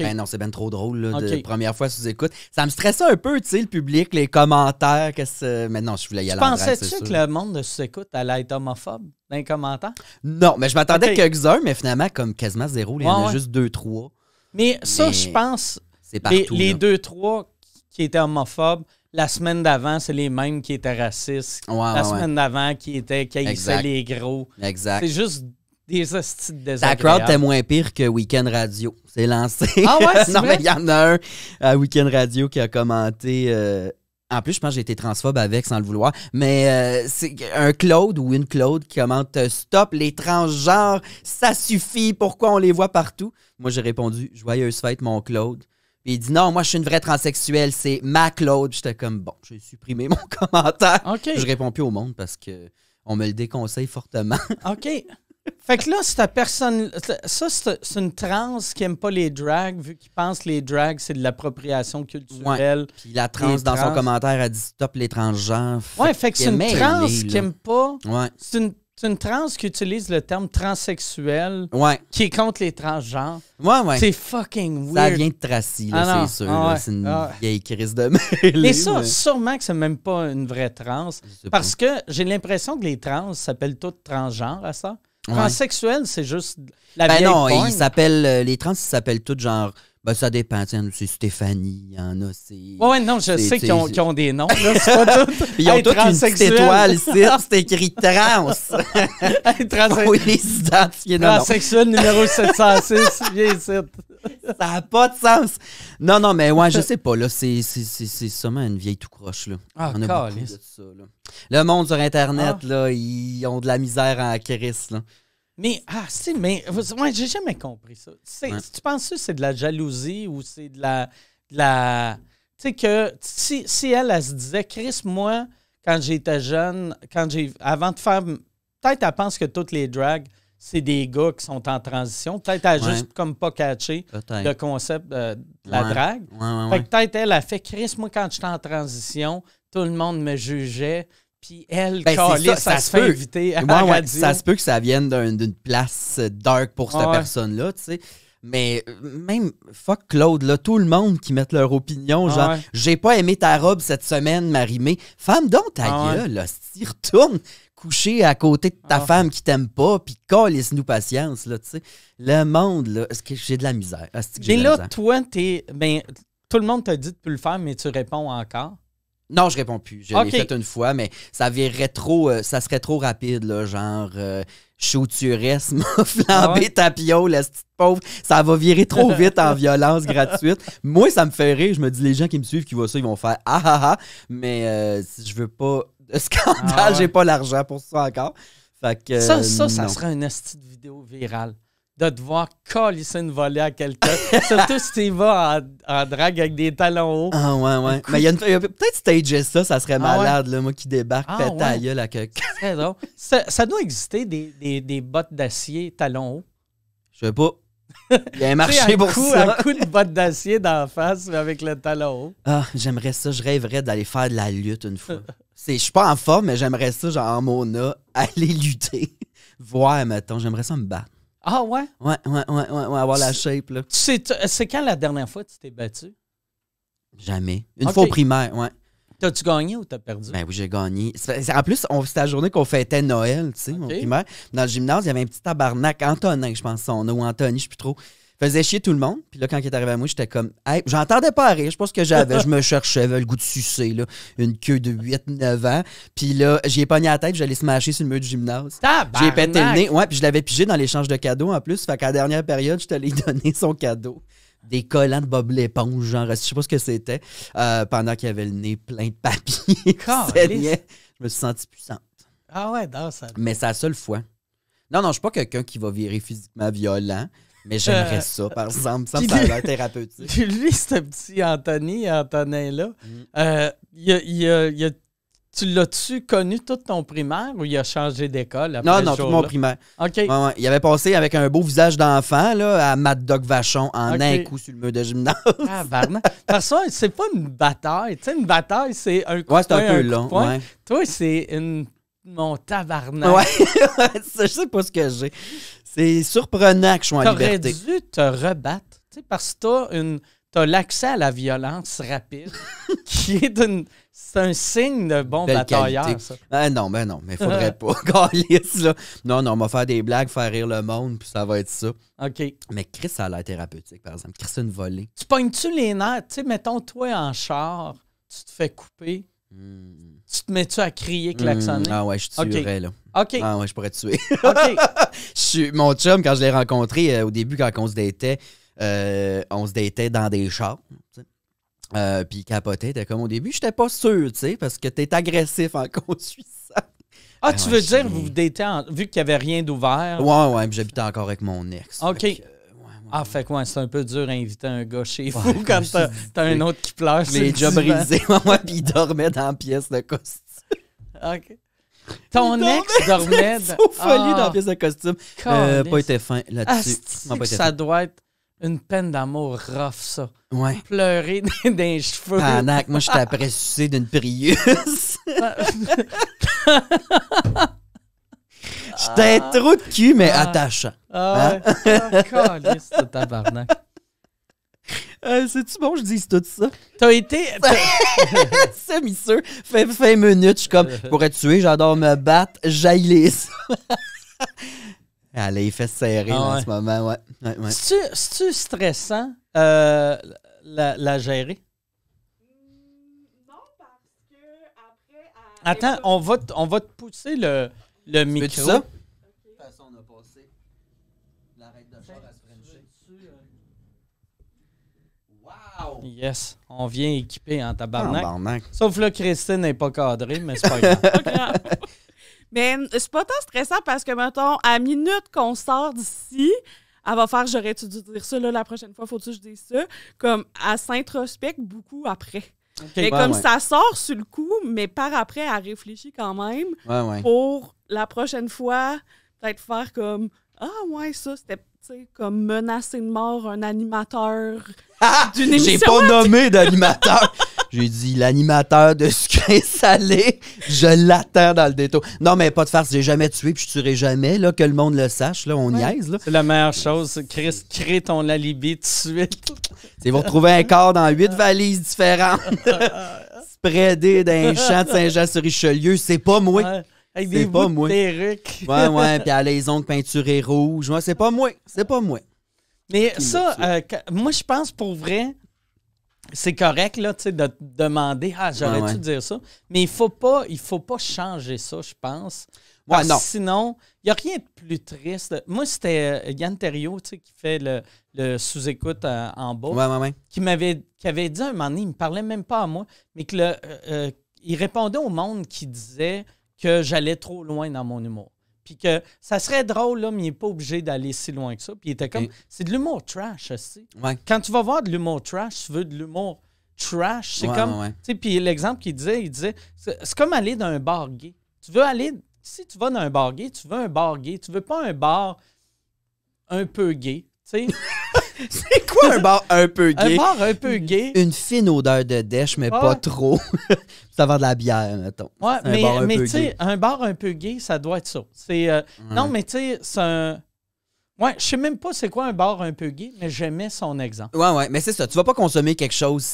ben non. c'est bien trop drôle, la première fois sous écoute. Ça me stressait un peu, tu sais, le public, les commentaires. Que mais non, je voulais y aller tu Pensais-tu que le monde de sous écoute allait être homophobe dans les commentaires? Non, mais je m'attendais à quelques-uns, mais finalement, comme quasiment zéro, il y en a juste deux, trois. Mais, ça, je pense. C'est partout. Les, deux, trois qui étaient homophobes, la semaine d'avant, c'est les mêmes qui étaient racistes. la semaine d'avant, qui étaient qui les gros. Exact. C'est juste des hosties crowd était moins pire que Weekend Radio. C'est lancé. Ah ouais, Non, mais il y en a un à euh, Weekend Radio qui a commenté. Euh, en plus, je pense que j'ai été transphobe avec sans le vouloir. Mais euh, c'est un Claude ou une Claude qui commente Stop les transgenres, ça suffit, pourquoi on les voit partout? Moi, j'ai répondu Joyeuse fête, mon Claude. Puis il dit non, moi je suis une vraie transsexuelle, c'est ma Claude. J'étais comme bon, j'ai supprimé mon commentaire. Je réponds plus au monde parce que on me le déconseille fortement. OK. Fait que là, c'est ta personne. Ça, c'est une trans qui aime pas les drags, vu qu'il pense que les drags, c'est de l'appropriation culturelle. Puis la trans, dans son commentaire, a dit stop les transgenres. Ouais, fait que c'est une trans qui n'aime pas. Ouais. C'est une trans qui utilise le terme transsexuel qui est contre les transgenres. Ouais, ouais. C'est fucking weird. Ça vient de Tracy, là ah c'est sûr. Ah c'est une ah vieille crise de mêlée. mais ça, sûrement que c'est même pas une vraie trans. Parce que j'ai l'impression que les trans s'appellent toutes transgenres à ça. Transsexuel, c'est juste la ben non, ils s'appellent. Euh, les trans, ils s'appellent tout genre. Ben, ça dépend. Tiens, c'est Stéphanie, il y en a. c'est... Ouais, non, je sais qu'ils ont, ont, des noms. c'est pas tout. Ils ont toutes une petite étoile C'est écrit trans. transsexuel. les Transsexuel numéro 706. Viens ici. ça n'a pas de sens. Non, non, mais ouais, je sais pas. là C'est sûrement une vieille tout croche. Là. Ah, On Le monde sur Internet, ah. là, ils ont de la misère à Chris. Là. Mais, ah, si, mais, ouais, j'ai jamais compris ça. Tu penses que c'est de la jalousie ou c'est de la. la tu sais, que si, elle, elle, se disait, Chris, moi, quand j'étais jeune, quand j'ai avant de faire. Peut-être elle pense que toutes les drags c'est des gars qui sont en transition. Peut-être elle a juste comme pas catché le concept euh, de la drague. peut-être elle a fait Chris, moi, quand j'étais en transition, tout le monde me jugeait. Puis elle, ben, ça, se, fait peut. Ça se peut que ça vienne d'une place dark pour cette personne-là, tu sais. Mais euh, même, fuck Claude, là, tout le monde qui met leur opinion, genre, j'ai pas aimé ta robe cette semaine, Marie-Mé. » Femme donc ta ah, gueule, tu là, retourne coucher à côté de ta ah. femme qui t'aime pas, puis calisse-nous patience, là, tu sais. Le monde, là, est-ce que j'ai de la misère? Ah, mais là, toi, t'es. Ben, tout le monde t'a dit de plus le faire, mais tu réponds encore. Non, je réponds plus. Je fait une fois, mais ça virerait trop, euh, ça serait trop rapide, là, genre euh, flamber flambé tapio, la petite pauvre. Ça va virer trop vite en violence gratuite. Moi, ça me fait rire. Je me dis, les gens qui me suivent, qui voient ça, ils vont faire ah ah ah. Mais si euh, je veux pas de scandale. Ah j'ai pas l'argent pour ça encore. ça, ça, ça serait une astuce vidéo virale de te voir colisser une volée à quelqu'un. Surtout si tu vas en, en, drague avec des talons hauts. Ah ouais, ouais. Mais il y a, peut-être stager ça, ça serait ah malade, moi qui débarque, ah pète ouais. gueule à ça, ça, doit exister des, des, bottes d'acier talons hauts. Je sais pas. Il y a un marché pour ça. Un coup de botte d'acier d'en face, mais avec le talon haut. Ah, j'aimerais ça. Je rêverais d'aller faire de la lutte une fois. c'est je suis pas en forme, mais j'aimerais ça, genre mona, aller lutter. Voir, mettons, j'aimerais ça me battre. Ah ouais? Ouais, ouais, ouais, ouais, ouais avoir la shape, là. Tu sais, c'est quand la dernière fois que tu t'es battu? Jamais. Une fois au primaire, ouais. T'as-tu gagné ou t'as perdu? Ben oui, j'ai gagné. En plus, c'était la journée qu'on fêtait Noël, tu sais, mon au primaire. Dans le gymnase, il y avait un petit tabarnak, Antonin, je pense, son nom, Anthony, je sais plus trop faisait chier tout le monde. Puis là, quand il est arrivé à moi, j'étais comme, hey, j'entendais pas rire. Je pense que j'avais, je me cherchais, le goût de sucer, là, une queue de 8-9 ans. Puis là, j'ai pogné la tête, j'allais se mâcher sur le mur du gymnase. J'ai pété le nez. Ouais, puis je l'avais pigé dans l'échange de cadeaux en plus. Fait qu'à la dernière période, je t'allais donner son cadeau. Des collants de Bob l'éponge, genre, je sais pas ce que c'était, euh, pendant qu'il y avait le nez plein de papier. je me suis senti puissante. Ah ouais, dans ça. Mais c'est seule fois. Non, non, je suis pas quelqu'un qui va virer physiquement violent. Mais j'aimerais euh, ça, par exemple. Ça me semble thérapeutique. thérapeutique. Lui, ce petit Anthony, Antonin-là, mm. euh, tu l'as-tu connu tout ton primaire ou il a changé d'école après Non, non, tout mon primaire. OK. Il avait passé avec un beau visage d'enfant là, à Mad Dog Vachon en un coup sur le mur de gymnase. Ah, vraiment. Parce c'est pas une bataille. Tu sais, une bataille, c'est un coup ouais, c'est un peu long. Toi, c'est une mon tabarnak. Ouais, je sais pas ce que j'ai. C'est surprenant que je sois en liberté. T'aurais dû te rebattre, tu sais, parce que t'as une... T'as l'accès à la violence rapide, qui est une, c'est un signe de bon batailleur, Ben non, ben non, mais faudrait pas. là. Non, non, on va faire des blagues, faire rire le monde, puis ça va être ça. OK. Mais Chris, ça a l'air thérapeutique, par exemple. Chris, une volée. Tu pognes-tu les nerfs? Tu sais, mettons, toi en char, tu te fais couper. Hum. Tu te mets-tu à crier, klaxonner? Mmh. ah ouais, je tuerais, là. OK. Ah ouais, je pourrais te tuer. OK. mon chum, quand je l'ai rencontré, euh, au début, quand on se datait, euh, on se datait dans des chars, tu sais. Euh, puis il capotait, t'es comme au début, j'étais pas sûr, tu sais, parce que t'es agressif en conduisant. Ah, ah tu veux dire, vous vous datez, vu qu'il n'y avait rien d'ouvert? Ouais, ouais, puis j'habitais encore avec mon ex. OK. Ah, fait quoi, c'est un peu dur à inviter un gars chez vous quand t'as un autre qui pleure. Il est déjà brisé, moi, puis il dormait dans la pièce de costume. OK. Ton ex dormait. fou dans... folie dans la ah. pièce de costume. Euh, pas été fin là-dessus. Ça doit être une peine d'amour rough, ça. Ouais. Pleurer d'un cheveux. Tanak, moi, je t'apprécie d'une Prius. J'étais un ah. trou de cul, mais ah. attachant. Ah Hein? Ah, C'est-tu bon, je dise tout ça? T'as été. Semi-sûr. Fait 20 minutes, je suis comme, pour être tué, j'adore me battre, j'aille les. il fait les fesses ah en ce moment, ouais. ouais, ouais. C'est-tu stressant euh, la, la, gérer? Non, parce que après. Attends, on va, on va te pousser le, le micro. Euh, yes, on vient équipé en tabarnak. Sauf là, Christine n'est pas cadrée, mais c'est pas grave. mais euh, c'est pas tant stressant parce que, mettons, à minute qu'on sort d'ici, elle va faire j'aurais-tu dû dire ça, la prochaine fois, faut-tu que je dise ça? Comme, elle s'introspecte beaucoup après. Mais comme ça sort sur le coup, mais par après, à réfléchir quand même pour la prochaine fois peut-être faire comme Ah ouais, ça, c'était comme menacer de mort un animateur ah, d'une émission. J'ai pas nommé d'animateur. J'ai dit l'animateur de ce qu'est Salé, je l'attends dans le détour. Non, mais pas de farce, j'ai jamais tué puis je tuerai jamais, là, que le monde le sache, là, on ouais. niaise. C'est la meilleure chose, Chris, crée ton alibi tout de suite. C'est vous trouver un corps dans huit valises différentes, dans d'un champ de Saint-Jean-sur-Richelieu, c'est pas moi c'est pas moi. ouais, ouais, puis elle les ongles rouge. c'est pas moi. C'est pas moi. Mais ça, euh, moi, je pense pour vrai, c'est correct là, de te demander Ah, j'aurais dû dire ça. Mais il faut pas, il faut pas changer ça, je pense. Sinon, il n'y a rien de plus triste. Moi, c'était euh, Yann Terriot qui fait le, sous-écoute euh, en bas. Qui m'avait qui avait dit à un moment donné, il ne me parlait même pas à moi, mais que le, il répondait au monde qui disait que j'allais trop loin dans mon humour. Puis que ça serait drôle, là, mais il n'est pas obligé d'aller si loin que ça. Puis il était comme, c'est de l'humour trash aussi. Quand tu vas voir de l'humour trash, tu veux de l'humour trash. C'est comme, tu sais, puis l'exemple qu'il disait, il disait, c'est comme aller dans un bar gay. Tu veux aller, si tu vas dans un bar gay, tu veux un bar gay. Tu veux pas un bar un peu gay. c'est quoi un bar un peu gay? Un bar un peu gay. Une fine odeur de dèche, mais pas ah. trop. ça va de la bière, mettons. Ouais, mais, tu sais, un bar un peu gay, ça doit être ça. Euh, non, mais tu sais, c'est un. Ouais, je sais même pas c'est quoi un bar un peu gay, mais j'aimais son exemple. Ouais, ouais, mais c'est ça. Tu vas pas consommer quelque chose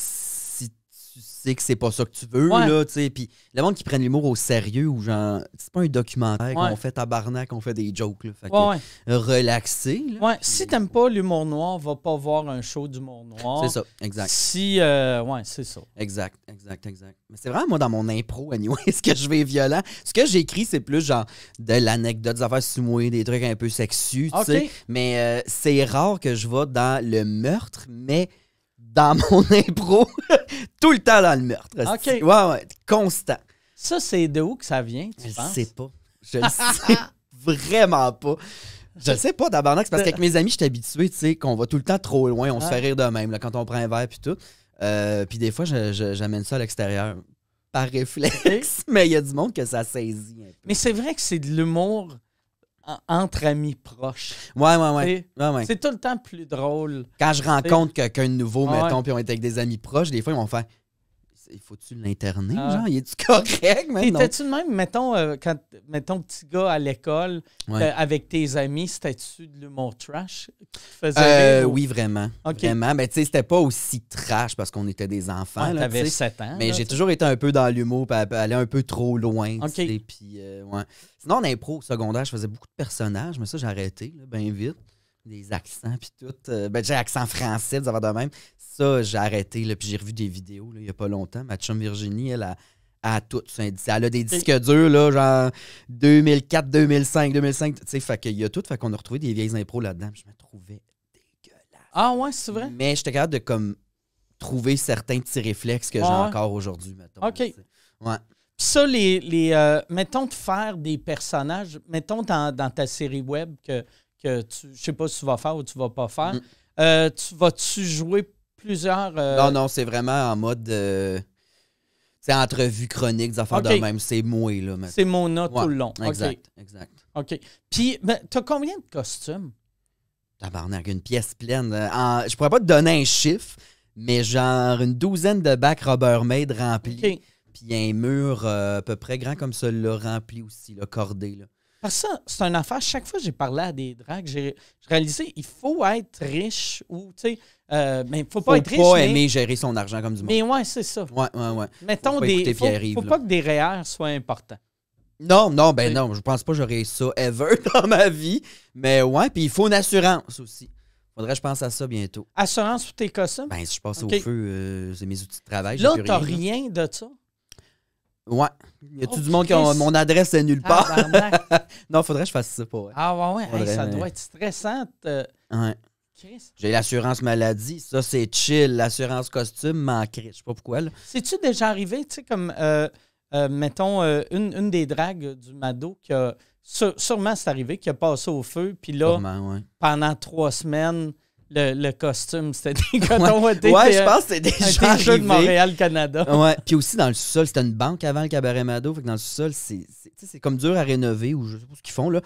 que c'est pas ça que tu veux, là, tu sais. Puis le monde qui prenne l'humour au sérieux, ou genre, c'est pas un documentaire on qu'on fait tabarnak, on fait des jokes, Fait que, relaxé. ouais, si t'aimes pas l'humour noir, va pas voir un show d'humour noir. C'est ça, exact. Si, euh, ouais, c'est ça. Exact, exact, exact. Mais c'est vraiment, moi, dans mon impro, est ce que je vais violent. Ce que j'écris, c'est plus genre de l'anecdote, des affaires simouées, des trucs un peu sexus, sais. Mais euh, c'est rare que je vais dans le meurtre, mais dans mon impro tout le temps dans le meurtre. OK. Ouais, ouais, constant. Ça, c'est de où que ça vient, tu penses? Je sais pas. Je le sais vraiment pas. Je le sais pas, d'abord. C'est parce qu'avec mes amis, je suis habitué, tu sais, qu'on va tout le temps trop loin. On se fait rire de même, là, quand on prend un verre, puis tout. Euh, puis des fois, j'amène ça à l'extérieur par réflexe, mais il y a du monde que ça saisit. Un peu. Mais c'est vrai que c'est de l'humour entre amis proches. Ouais, ouais, ouais. C'est tout le temps plus drôle. Quand je rencontre quelqu'un de nouveau, ah mettons, puis on est avec des amis proches, des fois, ils vont faire il faut-tu l'interner? Ah. Genre, il est-tu correct? T'étais-tu de même, mettons, euh, quand, mettons, petit gars à l'école, euh, avec tes amis, c'était-tu de l'humour trash? Euh, oui, vraiment. Vraiment. Mais tu sais, c'était pas aussi trash parce qu'on était des enfants. Ouais, T'avais 7 ans. Mais j'ai toujours été un peu dans l'humour, puis aller un peu trop loin. Puis, euh, ouais. Sinon, en impro, secondaire, je faisais beaucoup de personnages, mais ça, j'ai arrêté, bien vite des accents, puis tout. Euh, ben, j'ai accent français, de de même. Ça, j'ai arrêté, là, puis j'ai revu des vidéos, il n'y a pas longtemps. Ma chum Virginie, elle a, a tout Elle a des disques durs, là, genre 2004, 2005, 2005, tu sais, fait y a tout. Fait qu'on a retrouvé des vieilles impros là-dedans. Je me trouvais dégueulasse. Ah ouais, c'est vrai? Mais j'étais capable de, comme, trouver certains petits réflexes que j'ai encore aujourd'hui, mettons. OK. ça, les, euh, mettons de faire des personnages, mettons dans ta série web que que tu ne sais pas si tu vas faire ou tu vas pas faire. Mm. Euh, tu vas-tu jouer plusieurs. Euh, non, non, c'est vraiment en mode. Euh, c'est entrevue chronique, des affaires de même. C'est moi, là. C'est mon note tout le long. Exact, exact. OK. Puis, tu ben, t'as combien de costumes? Tabarnak, une pièce pleine. Je je pourrais pas te donner un chiffre, mais genre une douzaine de bacs Robert Maid remplis. Puis un mur à peu près grand comme ça, là, rempli aussi, le cordé. Là. Parce que ça, c'est une affaire. Chaque fois que j'ai parlé à des drags, j'ai réalisé il faut être riche ou, tu sais, mais euh, ben, faut pas être riche. Faut pas aimer gérer son argent comme du monde. Mais ouais, c'est ça. Ouais, ouais, ouais. Mettons des. Faut, faut pas que des REER e soient importants. Non, non, ben non, je pense pas que j'aurais ça ever dans ma vie. Mais ouais, puis il faut une assurance aussi. Faudrait que je pense à ça bientôt. Assurance pour tes costumes? Ben, si je passe au feu, euh, c'est mes outils de travail. Là, t'as rien de ça. Ouais. Y a-tu oh, du monde qui a mon adresse est nulle part? Non, non, faudrait que je fasse ça pour. Ah, ouais, ouais. ça doit être stressant. Ouais. J'ai l'assurance maladie, ça c'est chill. L'assurance costume m'en Je sais pas pourquoi. C'est-tu déjà arrivé, tu sais, comme, euh, euh mettons, euh, une, une, des dragues du Mado qui a. Sûrement c'est arrivé, qui a passé au feu, puis là, pendant trois semaines, le, le costume, c'était des cotons ouais. ouais je euh, pense que c'était des gens de Montréal, Canada. Ouais, puis aussi dans le sous-sol, c'était une banque avant le cabaret Mado, fait que dans le sous-sol, c'est comme dur à rénover ou je sais pas ce qu'ils font là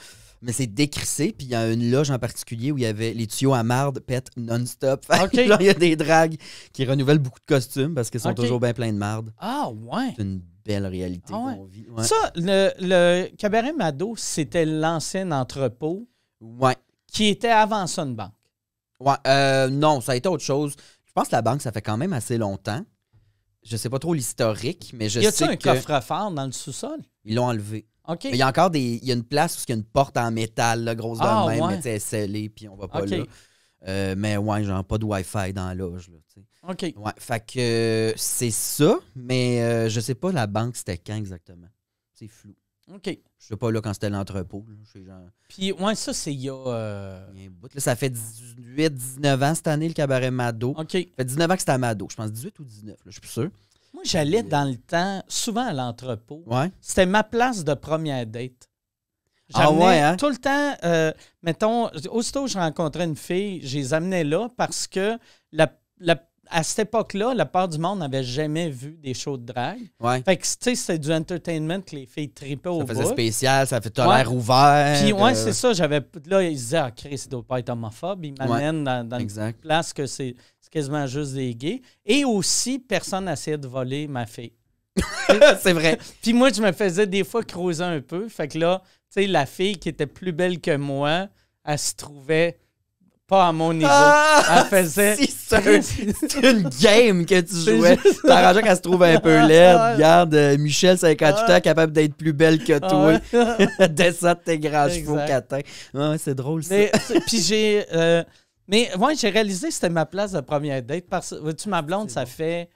mais c'est décrissé. Puis il y a une loge en particulier où il y avait les tuyaux à marde pètent non-stop. il y a des dragues qui renouvellent beaucoup de costumes parce qu'ils sont toujours bien pleins de marde. Ah ouais! C'est une belle réalité ah, vie. Ça, le, le cabaret Mado, c'était l'ancien entrepôt. Ouais. Qui était avant ça une banque. Ouais, euh, non, ça a été autre chose. Je pense que la banque, ça fait quand même assez longtemps. Je sais pas trop l'historique, mais je sais sais. Y a un coffre-fort dans le sous-sol? Ils l'ont enlevé. OK. Il y a encore des. Il y a une place où il y a une porte en métal, grosse ah, même, mais scellée, puis on va pas là. Euh, mais ouais, genre pas de Wi-Fi dans la loge. OK. Ouais, fait que euh, c'est ça, mais je sais pas la banque c'était quand exactement. C'est flou. OK. Je sais pas là quand c'était l'entrepôt. Puis, ouais, ça, c'est il y a. Euh, ça fait 18, 19 ans cette année, le cabaret Mado. OK. Ça fait 19 ans que c'était à Mado. Je pense 18 ou 19, je je suis plus sûr. Moi, j'allais euh, dans le temps, souvent à l'entrepôt. Ouais. C'était ma place de première date. Ah ouais, hein? tout le temps, euh, mettons, aussitôt que je rencontrais une fille, je les amenais là parce que la à cette époque-là, la part du monde n'avait jamais vu des shows de drague. Fait que, tu sais, c'est du entertainment que les filles trippaient au Ça faisait spécial, ça fait tout l'air ouvert. Puis, ouais, euh. c'est ça. J'avais, là, ils disaient, ah, Chris, il doit pas être homophobe. Ils m'amènent dans, une place que c'est, quasiment juste des gays. Et aussi, personne essayé de voler ma fille. c'est vrai. Puis moi, je me faisais des fois creuser un peu. Fait que là, tu sais, la fille qui était plus belle que moi, elle se trouvait pas à mon niveau. Ah, elle faisait. C'est une game que tu jouais. T'arrangeais qu'elle se trouve un peu laide. Regarde, ah. euh, Michel, 58 ah. ans, capable d'être plus belle que toi. Descends tes grands chevaux, catin. c'est drôle, ça. Mais, puis j'ai. Euh, mais j'ai réalisé que c'était ma place de première date. Parce que, tu ma blonde, ça fait.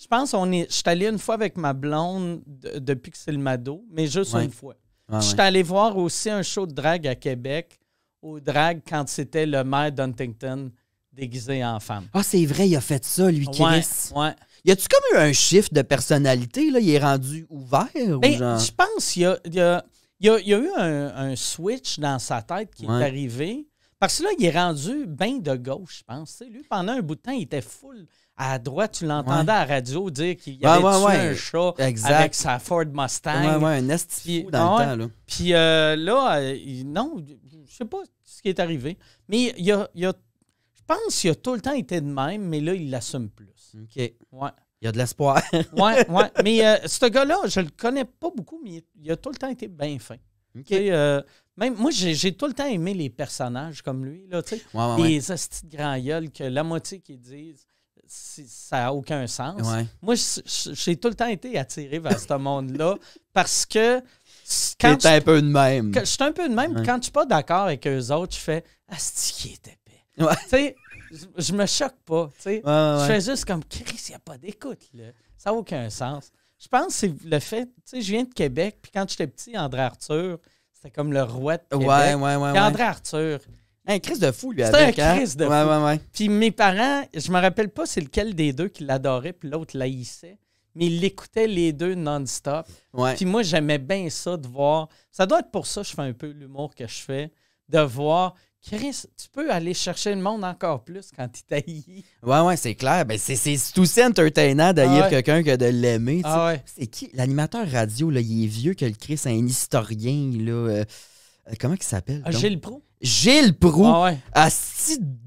Je pense on est. Je suis allé une fois avec ma blonde depuis que c'est le Mado, mais juste une fois. je suis allé voir aussi un show de drague à Québec au drag quand c'était le maire d'Huntington déguisé en femme. Ah, c'est vrai, il a fait ça, lui, Chris. Ouais, Y a-tu comme eu un shift de personnalité, là? Il est rendu ouvert ou ben, genre... Je pense qu'il y a, eu un, switch dans sa tête qui est arrivé. Parce que là, il est rendu bien de gauche, je pense. lui, pendant un bout de temps, il était full à droite, tu l'entendais à la radio dire qu'il avait un chat avec sa Ford Mustang. Ouais, ouais, un esti dans le temps. Là. Puis euh, là, euh, non, je sais pas, ce qui est arrivé. Mais il y a, je pense qu'il a tout le temps été de même, mais là, il l'assume plus. OK. Il y a de l'espoir. oui, oui. Mais euh, ce gars-là, je le connais pas beaucoup, mais il a tout le temps été bien fin. ok euh, même moi, j'ai tout le temps aimé les personnages comme lui. Là, sais ouais, ouais, les ouais. que la moitié qui disent ça n'a aucun sens. Moi, j'ai tout le temps été attiré vers ce monde-là parce que quand tu, un peu de même. je suis un peu de même. Quand je suis pas d'accord avec eux autres, je fais Asti qui est épais. Tu sais, je me choque pas. Tu sais, je fais juste comme Chris, il n'y a pas d'écoute. Là. Ça n'a aucun sens. Je pense que c'est le fait. Tu sais, je viens de Québec, puis quand j'étais petit, André Arthur, c'était comme le roi de Québec. Ouais, ouais, ouais. André Arthur. Un Chris de fou, lui, C'était un hein? Chris de fou. Puis mes parents, je me rappelle pas c'est lequel des deux qui l'adorait, puis l'autre l'haïssait mais il l'écoutait les deux non-stop. Puis moi, j'aimais bien ça de voir. Ça doit être pour ça que je fais un peu l'humour que je fais, de voir. Chris, tu peux aller chercher le monde encore plus quand tu t'haïs. Ouais, ouais, c'est clair. Ben, c'est, tout aussi entertainant d'haïr ah quelqu'un que de l'aimer. Ah qui? L'animateur radio, là, il est vieux que le Chris, un historien, là. Euh, euh, comment il s'appelle? Ah, Gilles Pro. Gilles Proux, ah ouais. de ah,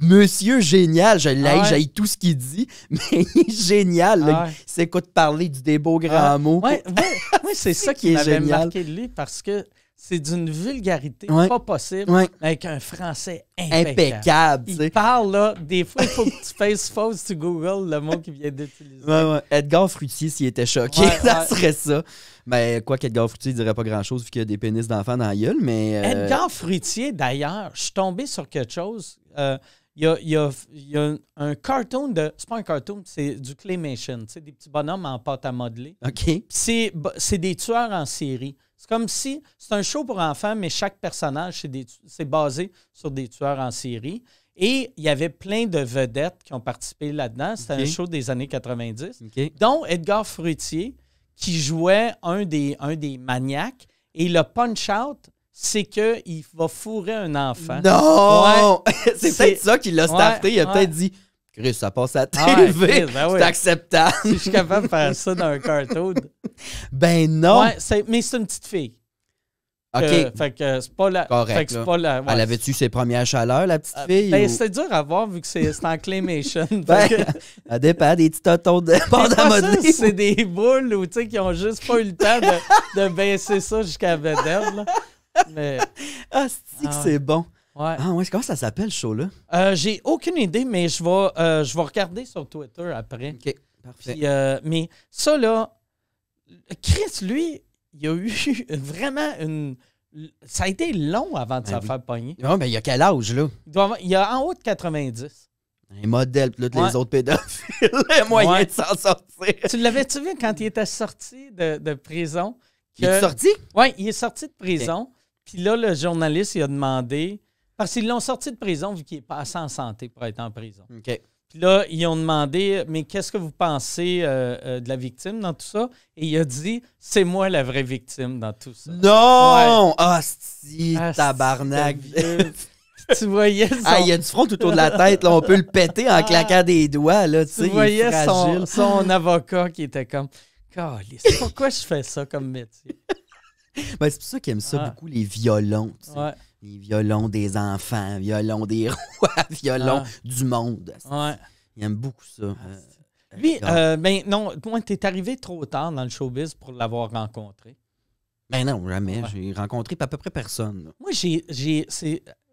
monsieur génial, je ah tout ce qu'il dit, mais il est génial. Ah il s'écoute C'est parler du des beaux grands mots. Oui, c'est ça qui, qui m'avait marqué de lui parce que c'est d'une vulgarité pas possible avec un français impeccable. il parle là, des fois, il faut que tu fasses fausse, tu Google », le mot qu'il vient d'utiliser. Ouais, Edgar Frutier, s'il était choqué, ça serait ça. Mais ben, quoi qu'Edgar Fruitier, il dirait pas grand chose vu qu'il y a des pénis d'enfants dans la gueule, mais. Euh, Edgar Frutier, d'ailleurs, je suis tombé sur quelque chose. Euh, il y, a, y, a, un cartoon de. C'est pas un cartoon, c'est du claymation, des petits bonhommes en pâte à modeler. OK. C'est des tueurs en série. C'est comme si c'est un show pour enfants, mais chaque personnage, c'est basé sur des tueurs en série. Et il y avait plein de vedettes qui ont participé là-dedans. C'était un show des années 90, dont Edgar Fruitier, qui jouait un des, un des maniaques. Et le punch-out, c'est qu'il va fourrer un enfant. Non! c'est peut-être ça qu'il l'a starté. il a peut-être dit Chris, ça passe à ah TV. Ben c'est acceptable. Si je suis capable de faire ça dans un cartoon. Ben non. Ouais, mais c'est une petite fille. OK. Euh, fait que euh, c'est pas la. Correct. Fait que pas la Elle avait-tu ses premières chaleurs, la petite euh, fille? Ben, c'était dur à voir vu que c'est en claymation. ben, Ça dépend des petits totons de bande C'est des boules ou tu sais qui ont juste pas eu le temps de, baisser ça jusqu'à Vedel. Mais... Ah, ah c'est bon. Ouais. Ah ouais, comment ça s'appelle, ce show-là? Euh, j'ai aucune idée, mais je vais, euh, je vais regarder sur Twitter après. OK, parfait. Euh, mais ça, là, Chris, lui, il a eu vraiment une... Ça a été long avant de ben se faire pogner. Non, ah, mais il a quel âge, là? Il, doit a en haut de 90. Un modèle, puis là, les autres pédophiles, les moyens de s'en sortir. Tu l'avais-tu vu quand il était sorti de, de prison? Il est sorti? Oui, il est sorti de prison. Puis là, le journaliste, il a demandé parce qu'ils l'ont sorti de prison vu qu'il est pas assez en santé pour être en prison. OK. Puis là, ils ont demandé Mais qu'est-ce que vous pensez euh, euh, de la victime dans tout ça Et il a dit C'est moi la vraie victime dans tout ça. Non Ah, si, tabarnak tu voyais Ah, il y a du front autour de la tête, là. On peut le péter en ah. claquant des doigts, là, tu voyais son, avocat qui était comme pourquoi je fais ça comme métier? Ben, c'est pour ça qu'il aime ça ah. beaucoup, les violons. Ouais les violons des enfants, violons des rois, violons ah. du monde. Ouais. Il aime beaucoup ça. Oui, euh, ah, euh, euh, ben, non, toi, t'es arrivé trop tard dans le showbiz pour l'avoir rencontré. Mais ben non, jamais. J'ai rencontré à peu près personne. Moi, j'ai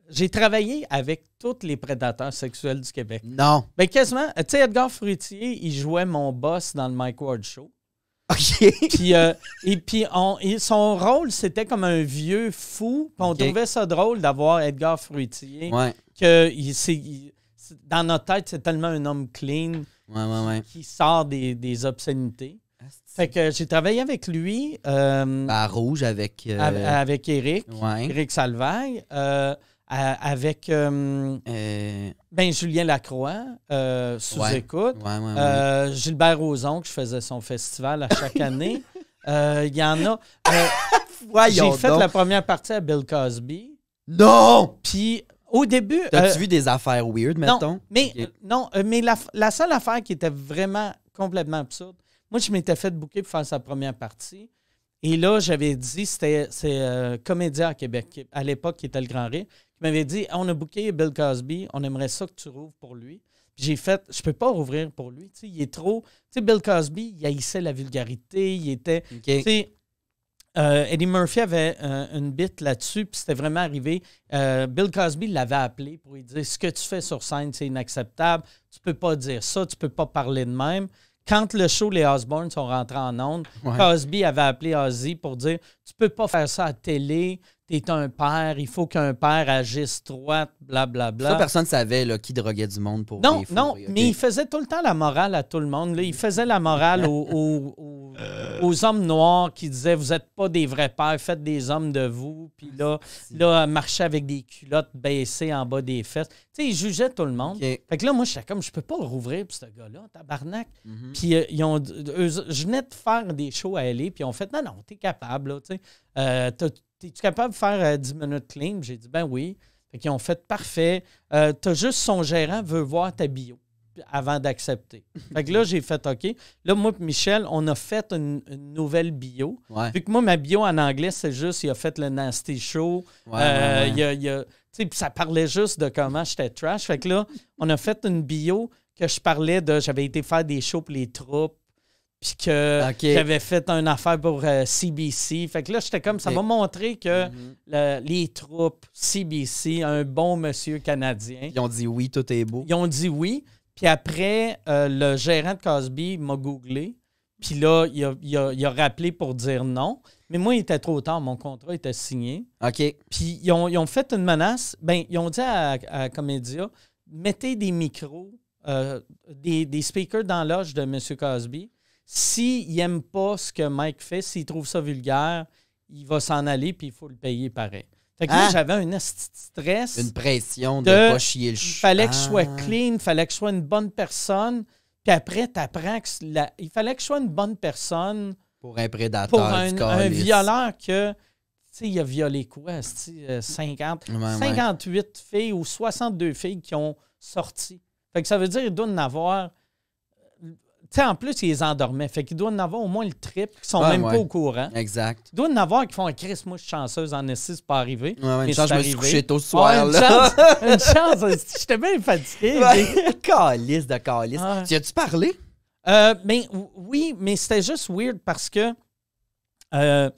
j'ai travaillé avec tous les prédateurs sexuels du Québec. Non. Mais ben, quasiment, tu sais, Edgar Fruitier, il jouait mon boss dans le Mike Ward Show. OK. Euh, et puis son rôle, c'était comme un vieux fou. on trouvait ça drôle d'avoir Edgar Fruitier. Que dans notre tête, c'est tellement un homme clean qui, sort des, des obscénités. Fait que j'ai travaillé avec lui. à euh, bah, Rouge, avec. Euh, avec Eric. Eric Salvaille avec euh, euh. Ben, Julien Lacroix, euh, sous écoute. Gilbert Rozon, que je faisais son festival à chaque année. Il y en a. J'ai fait la première partie à Bill Cosby. Non! Puis au début. T'as-tu vu des affaires weird, non, Mais, Non, mais la, la, seule affaire qui était vraiment complètement absurde, moi, je m'étais fait bouquer pour faire sa première partie. Et là, j'avais dit, c'était c'est euh, Comédien à Québec, à l'époque qui était le Grand Rire, qui m'avait dit On a booké Bill Cosby, on aimerait ça que tu rouvres pour lui. J'ai fait, je peux pas rouvrir pour lui. il est trop. Tu Bill Cosby, il haïssait la vulgarité, il était. Euh, Eddie Murphy avait euh, une bite là-dessus, puis c'était vraiment arrivé. Bill Cosby l'avait appelé pour lui dire ce que tu fais sur scène, c'est inacceptable. Tu peux pas dire ça, tu peux pas parler de même quand le show Les Osborne sont rentrés en ondes, Cosby avait appelé Ozzy pour dire Tu peux pas faire ça à télé, t'es un père, il faut qu'un père agisse droite, blablabla. Bla, bla. personne ne savait là, qui droguait du monde pour Non, non, mais il faisait tout le temps la morale à tout le monde. Là. Il faisait la morale aux, hommes noirs qui disaient Vous n'êtes pas des vrais pères, faites des hommes de vous. Puis là, ah, là avec des culottes baissées en bas des fesses. Tu sais, il jugeait tout le monde. Fait que là, moi, suis comme Je peux pas rouvrir pour ce gars-là, tabarnak. Mhm. Puis euh, ils ont, je venais de faire des shows à aller, puis ils ont fait Non, non, t'es capable. Là, euh, es-tu capable de faire 10 euh, minutes clean? J'ai dit, ben oui. Fait qu'ils ont fait parfait. Euh, tu as juste son gérant veut voir ta bio avant d'accepter. Fait que là, j'ai fait OK. Là, moi Michel, on a fait une, nouvelle bio. Vu que moi, ma bio en anglais, c'est juste, il a fait le Nasty Show. ça parlait juste de comment j'étais trash. Fait que là, on a fait une bio que je parlais de, j'avais été faire des shows pour les troupes, puis que j'avais fait une affaire pour CBC. Euh, fait que là, j'étais comme, ça m'a montré que mhm. les troupes CBC, un bon monsieur canadien. Ils ont dit oui, tout est beau. Ils ont dit oui. Puis après, euh, le gérant de Cosby m'a googlé. Puis là, il a, rappelé pour dire non. Mais moi, il était trop tard. Mon contrat était signé. OK. Puis ils ont, fait une menace. Ben, ils ont dit à, à Comédia mettez des micros, euh, des, des speakers dans l'âge de M. Cosby s'il n'aime pas ce que Mike fait, s'il trouve ça vulgaire, il va s'en aller puis il faut le payer pareil. Fait que hein? j'avais un stress. Une pression de, ne pas chier le chien. Il fallait que je sois clean, il fallait que je sois une bonne personne. Puis après, tu apprends que il fallait que je sois une bonne personne. Pour un prédateur, pour un, violeur que. Tu sais, il a violé quoi? 50, 58 euh, filles ou 62 filles qui ont sorti. Fait ça veut dire qu'il doit en avoir sais, en plus, ils les endormaient. Fait qu'ils doivent en avoir au moins le triple, Ils sont même pas au courant. Exact. Ils doivent en avoir qui font un Christmas moi, chanceuse en s c'est pas arrivé. une mais chance, je me suis couché tôt ce soir. une, Chance, une chance, j'étais bien fatigué. Mais... calice de calice. Tu as-tu parlé? Euh, oui, mais c'était juste weird parce que euh,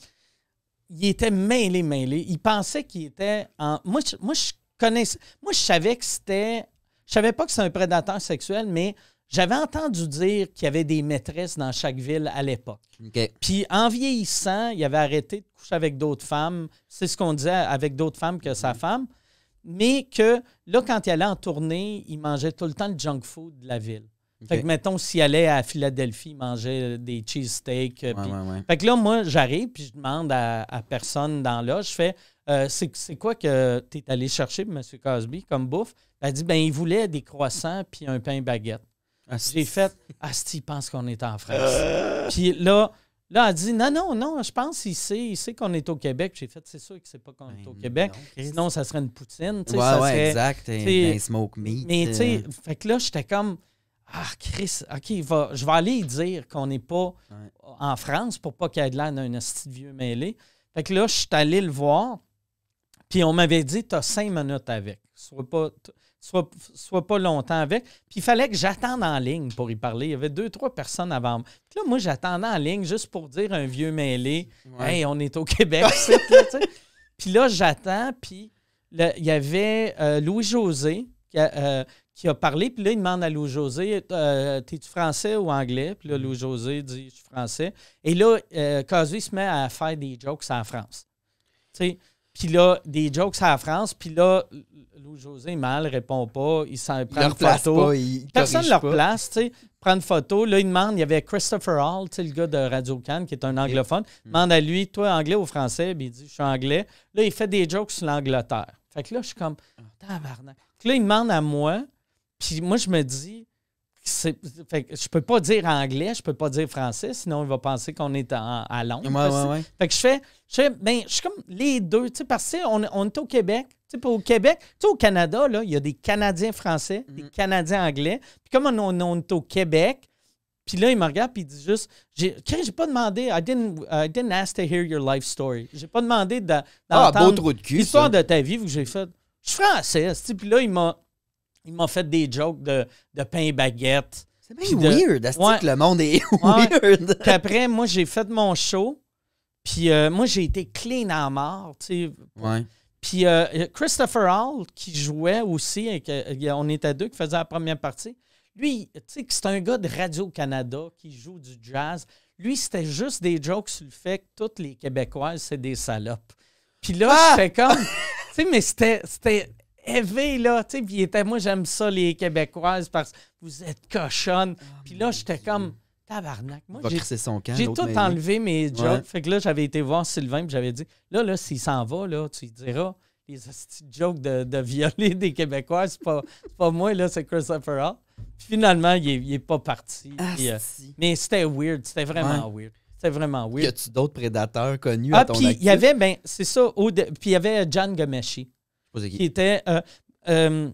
il était mêlé, mêlé. Il pensait qu'il était en. Moi, je, moi, je connaissais. Moi, je savais que c'était. Je savais pas que c'était un prédateur sexuel, mais j'avais entendu dire qu'il y avait des maîtresses dans chaque ville à l'époque. Puis en vieillissant, il avait arrêté de coucher avec d'autres femmes. C'est ce qu'on disait avec d'autres femmes que sa mhm. femme. Mais que là, quand il allait en tournée, il mangeait tout le temps le junk food de la ville. Fait que, mettons, s'il allait à Philadelphie, il mangeait des cheesesteaks. steaks. Euh, fait que là, moi, j'arrive, puis je demande à, personne dans l'âge, je fais euh, c'est quoi que tu es allé chercher, M. Cosby, comme bouffe? Elle dit ben il voulait des croissants puis un pain baguette. Ah, J'ai fait Asti, ah, pense qu'on est en France. Euh. Puis là, là, elle dit Non, non, non, je pense qu'il sait, il sait qu'on est au Québec. J'ai fait C'est sûr qu'il c'est sait pas qu'on ben est au Québec. Sinon, ça serait une poutine. Ouais, ouais, exact. Un smoke meat. Mais tu sais, euh. fait que là, j'étais comme. Ah, Chris, OK, je vais aller dire qu'on n'est pas en France pour pas qu'il y ait de l'air d'un vieux mêlé. Fait que là, je suis allé le voir, puis on m'avait dit, tu as cinq minutes avec. Sois pas, soit, pas longtemps avec. Puis il fallait que j'attende en ligne pour y parler. Il y avait deux, trois personnes avant moi. Puis là, moi, j'attendais en ligne juste pour dire un vieux mêlé Hey, on est au Québec, Puis là, j'attends, puis il y avait euh, Louis-José euh, qui a, parlé. Puis là, il demande à Louis-José euh, T'es-tu français ou anglais Puis là, mm. Louis-José dit Je suis français. Et là, euh, se met à faire des jokes en France. Tu sais, puis là, des jokes à la France. Puis là, Louis-José, mal, répond pas. Il s'en prend une photo. Pas, Personne ne leur place, tu sais. Prend une photo. Là, il demande, il y avait Christopher Hall, le gars de Radio Cannes, qui est un anglophone. Mm. Il demande à lui, toi, anglais ou français? il dit, je suis anglais. Là, il fait des jokes sur l'Angleterre. Fait que là, je suis comme, ah. tabarnak. Là, il demande à moi. Puis moi, je me dis, fait que je peux pas dire anglais, je peux pas dire français, sinon il va penser qu'on est en, à Londres. fait que je fais, je fais, ben, je suis comme les deux, tu sais, parce qu'on on est au Québec. Tu sais, au Québec, tu sais, au Canada, là, il y a des Canadiens français, des mhm. Canadiens anglais. Puis comme on, est au Québec, puis là, il me regarde, puis il dit juste, j'ai, j'ai pas demandé, I didn't, ask to hear your life story. J'ai pas demandé ah, d'entendre de, de l'histoire de ta vie, que j'ai fait, je suis français. Puis là, il m'a il m'a fait des jokes de, de pain baguette. C'est bien weird, le monde est weird. après, moi, j'ai fait mon show, puis euh, moi, j'ai été clean à mort, Puis euh, Christopher Hall, qui jouait aussi, euh, on était deux qui faisait la première partie, lui, tu sais, c'est un gars de Radio-Canada qui joue du jazz. Lui, c'était juste des jokes sur le fait que toutes les Québécoises, c'est des salopes. Puis là, c'était ah! comme. tu sais, mais c'était élevé, là. Tu sais, puis était, moi, j'aime ça, les Québécoises, parce que vous êtes cochonnes. Ah, puis là, j'étais comme, tabarnak. Moi, j'ai tout enlevé mes jokes. Fait que là, j'avais été voir Sylvain, puis j'avais dit, là, là, s'il s'en va, là, tu lui diras, les jokes de, de violer des Québécois, c'est pas, pas moi, là, c'est Christopher Hall. finalement, il n'est pas parti. Euh, mais c'était weird, c'était vraiment weird. C'était vraiment weird. Y a-tu d'autres prédateurs connus ah, à ton puis il y avait, ben, c'est ça, puis il y avait John Gomeshi qui. était euh, euh,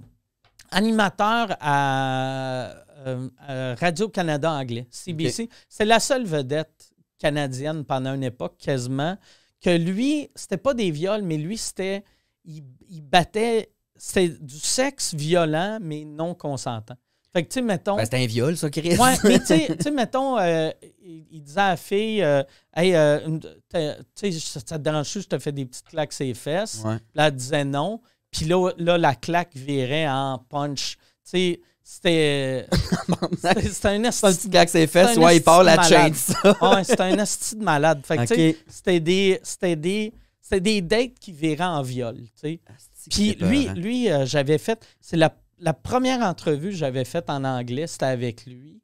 animateur à, euh, Radio-Canada anglais, CBC. C'est la seule vedette canadienne pendant une époque, quasiment, que lui, c'était pas des viols, mais lui, c'était. Il, il battait. C'était du sexe violent, mais non consentant. Fait que, tu sais, mettons. Ben, c'est un viol, ça, Chris. Ouais, mais tu sais, mettons, euh, il, disait à la fille, euh, hey, euh, tu sais, ça te dérange, je te fais des petites claques ses fesses. Ouais. Là, elle disait non. Puis là, là, la claque virait en punch. Tu sais, c'était. c'était un esti. Une petite claque ses fesses, ouais, il parle la chaîne, ça. ouais, c'était un esti de malade. Fait que, tu sais, c'était des. C'était des. C'était des dates qui viraient en viol, tu sais. Puis lui, lui j'avais fait. C'est la la première entrevue que j'avais faite en anglais, c'était avec lui.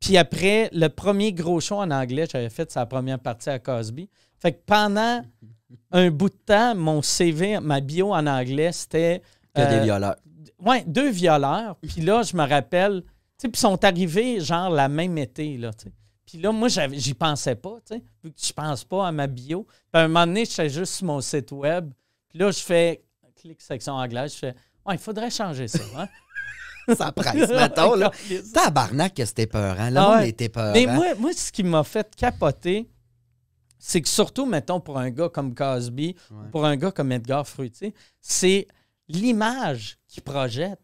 Puis après, le premier gros show en anglais j'avais fait, sa première partie à Cosby. Fait que pendant un bout de temps, mon CV, ma bio en anglais, c'était. Euh, des violeurs. Oui, deux violeurs. Puis là, je me rappelle, tu sais, puis sont arrivés genre la même été, là, Puis là, moi, j'y pensais pas, tu sais, vu que je pense pas à ma bio. Puis à un moment donné, j'étais juste sur mon site web. Puis là, je fais, clic section anglais, je fais il faudrait changer ça. Hein? ça presse, mettons. Là. Tabarnak que c'était peur. Hein? on était peur. Mais moi, moi, ce qui m'a fait capoter, c'est que surtout, mettons, pour un gars comme Cosby, pour un gars comme Edgar Fruitier, c'est l'image qu'il projette.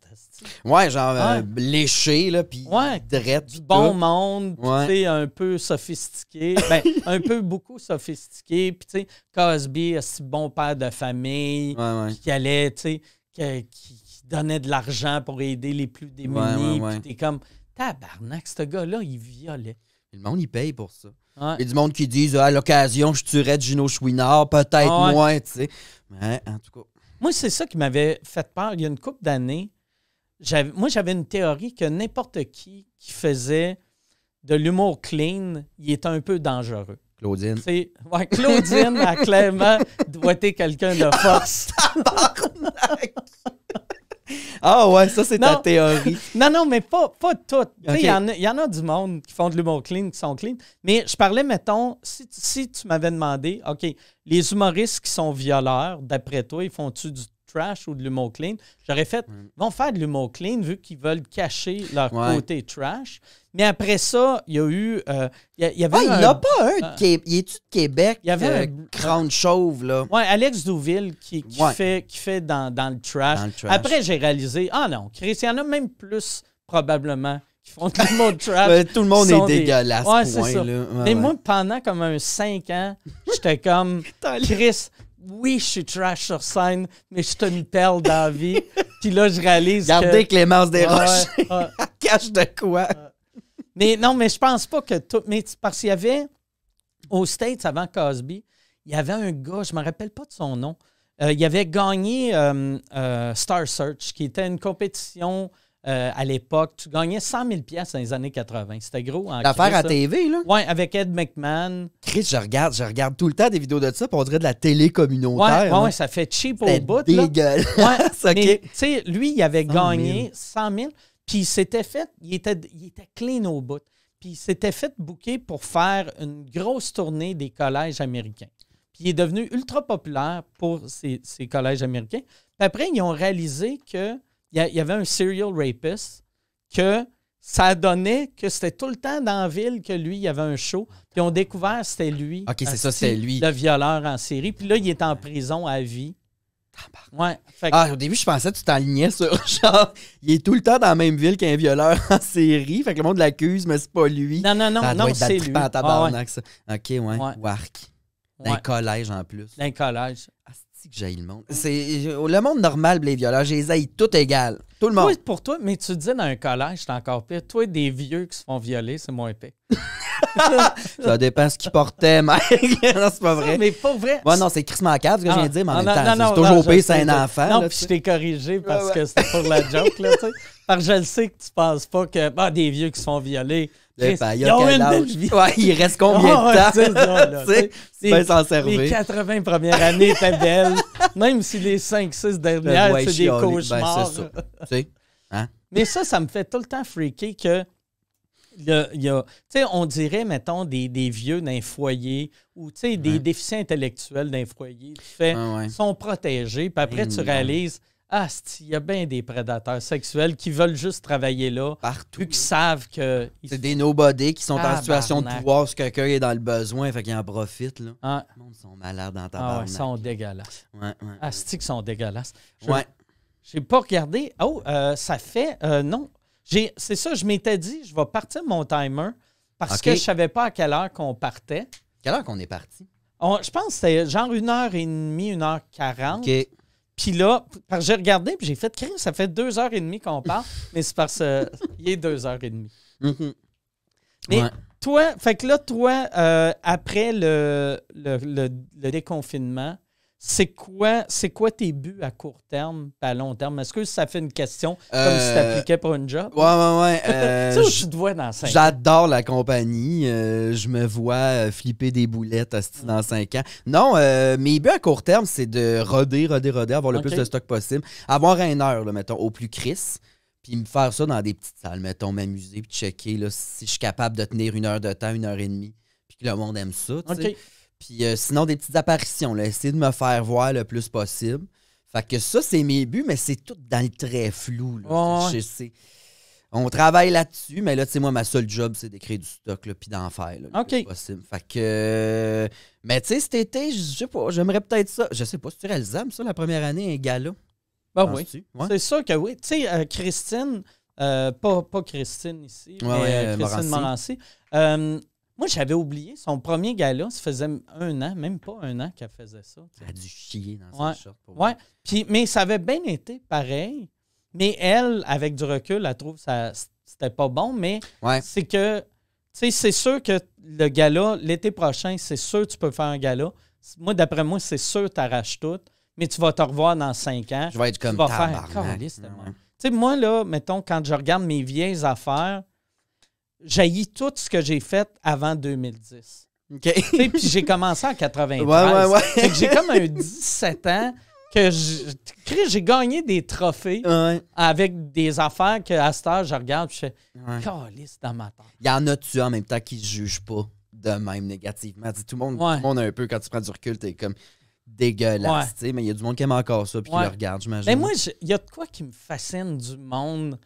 Ouais, genre euh, léché, là, puis ouais. Du bon monde, tu un peu sophistiqué. ben, un peu beaucoup sophistiqué. Puis, tu sais, Cosby, si bon père de famille, qui allait, tu sais, euh, qui, donnait de l'argent pour aider les plus démunis. comme, tabarnak, ce gars-là, il violait. Le monde, il paye pour ça. Il y a du monde qui dit, à l'occasion, je tuerais Gino Chouinard, peut-être ah moins, tu sais. Mais en tout cas. Moi, c'est ça qui m'avait fait peur. Il y a une couple d'années, moi, j'avais une théorie que n'importe qui qui faisait de l'humour clean, il était un peu dangereux. Claudine. C'est... Ouais, Claudine a clairement quelqu'un de ah, force. Ah ouais, ça c'est ta théorie. Non, non, mais pas, pas toutes. Il y, en a du monde qui font de l'humour clean, qui sont clean. Mais je parlais, mettons, si, si tu m'avais demandé, OK, les humoristes qui sont violeurs, d'après toi, ils font-tu du trash ou de l'humour clean. J'aurais fait, Ils vont faire de l'humour clean vu qu'ils veulent cacher leur côté trash. Mais après ça, il y a eu. Euh, il y, avait n'y ah, a pas un. Ah. qui Il est-tu de Québec? Il y avait euh, une grande chauve, là. ouais Alex Douville qui, fait, qui fait dans, le trash. Après, j'ai réalisé, ah non, Chris, il y en a même plus, probablement, qui font tout le monde trash. tout le monde est dégueulasse. Ouais, c'est ça. Mais moi, pendant comme un 5 ans, j'étais comme, Chris, oui, je suis trash sur scène, mais je suis une perle dans la vie. Puis là, je réalise. Gardez Clémence Desroches. Cache de quoi? Mais non, mais je pense pas que tout. Mais parce qu'il y avait, aux States, avant Cosby, il y avait un gars, je me rappelle pas de son nom. Euh, il avait gagné euh, euh, Star Search, qui était une compétition euh, à l'époque. Tu gagnais 100 000 pièces dans les années 80. C'était gros. En L'affaire à TV, hein. là? Oui, avec Ed McMahon. Chris, je regarde, je regarde tout le temps des vidéos de ça, puis on dirait de la télé communautaire. Oui, hein. ouais, ça fait cheap au bout. dégueulasse. Ouais, Tu sais, lui, il avait gagné 100 000, puis il s'était fait, il était, il clean au bout. Puis il s'était fait bouquer pour faire une grosse tournée des collèges américains. Puis il est devenu ultra populaire pour ces, ces collèges américains. Puis après, ils ont réalisé que il y, avait un serial rapist que ça donnait que c'était tout le temps dans la ville que lui, il y avait un show. Puis on découvert c'était lui. OK, c'est ça, c'était lui. Le violeur en série. Puis là, il est en prison à vie. Ouais, ah, au début, je pensais que tu t'alignais sur genre, il est tout le temps dans la même ville qu'un violeur en série. Fait que le monde l'accuse, mais c'est pas lui. Non, non, non, ça non, c'est lui. Ok, ouais. Wark. D'un collège en plus. D'un collège que j'aille le monde. C'est le monde normal, les violents, je les aille tout égal. Tout le monde. Oui, pour toi, mais tu dis dans un collège, c'est encore pire. Toi, des vieux qui se font violer, c'est moins épais. ça dépend ce qu'ils portaient, mec. non, c'est pas vrai. mais pas vrai. non, c'est Chris Mancave, ce que je viens de ah, dire, mais en non, même temps, c'est toujours pire, c'est un enfant. Non, puis je t'ai corrigé parce que c'était pour la joke, là, tu sais. je le sais que tu penses pas que ah, des vieux qui se font violer il reste combien de temps? Tu Les 80 premières années étaient belles. Même si les 5-6 dernières, c'est des ben, cauchemars. Hein? Mais ça, ça me fait tout le temps freaker que il on dirait, mettons, des, des vieux d'un foyer ou des déficits déficients intellectuels d'un foyer. qui ah, sont protégés. Puis après, tu réalises, ah, il y a bien des prédateurs sexuels qui veulent juste travailler là. Partout. Qui savent que. C'est des nobody qui sont en situation de pouvoir, que quelqu'un est dans le besoin, fait qu'ils en profitent. Là. Ah. Le monde sont malades dans ta Ah, sont dégueulasses. Ouais, ouais. Ah, qu'ils sont dégueulasses. Je, ouais. J'ai pas regardé. Oh, euh, ça fait. Euh, non. C'est ça, je m'étais dit, je vais partir mon timer parce que je savais pas à quelle heure qu'on partait. Quelle heure qu'on est parti? je pense que c'était genre heure et demie, une heure quarante. OK. Puis là, j'ai regardé, puis j'ai fait, crime, ça fait deux heures et demie qu'on parle, mais c'est parce qu'il euh, est deux heures et demie. Mm-hmm. Mais toi, fait que là, toi, euh, après le, le déconfinement, c'est quoi, c'est quoi tes buts à court terme et à long terme? Est-ce que ça fait une question comme si euh, tu n'appliquais pour une job? Ouais, ouais, ouais. Euh, où te vois dans 5 ans. J'adore la compagnie. Euh, je me vois euh, flipper des boulettes dans mm. cinq ans. Non, mes buts à court terme, c'est de roder, roder, roder, avoir le plus de stock possible. Avoir un heure, là, mettons, au plus crisp, puis me faire ça dans des petites salles, mettons, m'amuser, puis checker là, si je suis capable de tenir une heure de temps, une heure et demie, puis que le monde aime ça. Puis euh, sinon, des petites apparitions, là, essayer de me faire voir le plus possible. Fait que ça, c'est mes buts, mais c'est tout dans le très flou. On travaille là-dessus, mais là, tu sais, moi, ma seule job, c'est d'écrire du stock, puis d'en faire le plus possible. Fait que. Euh, mais tu sais, cet été, je sais pas, j'aimerais peut-être ça. Je sais pas, si c'est réalisable, ça, la première année, un gala. Ben oui. C'est sûr que oui. Tu sais, euh, Christine, pas, pas Christine ici, mais Christine Morancy. Moi, j'avais oublié. Son premier gala, ça faisait un an, même pas un an qu'elle faisait ça. Elle a dû chier dans ses sa pour ouais. Puis, mais ça avait bien été pareil. Mais elle, avec du recul, elle trouve que c'était pas bon. Mais c'est que, tu sais, c'est sûr que le gala, l'été prochain, c'est sûr que tu peux faire un gala. Moi, d'après moi, c'est sûr que tu arraches tout. Mais tu vas te revoir dans cinq ans. Je vais être comme tu Tu sais, moi, là, mettons, quand je regarde mes vieilles affaires, jaillit tout ce que j'ai fait avant 2010. Puis j'ai commencé en 93. j'ai comme un 17 ans que j'ai gagné des trophées avec des affaires que à cette heure, je regarde et je fais dans ma tête. Il y en a-tu en même temps qui ne jugent pas de même négativement? tout le, monde, a un peu, quand tu prends du recul, t'es comme dégueulasse. Mais il y a du monde qui aime encore ça puis qui le regarde, j'imagine. Mais ben, moi, il y a de quoi qui me fascine du monde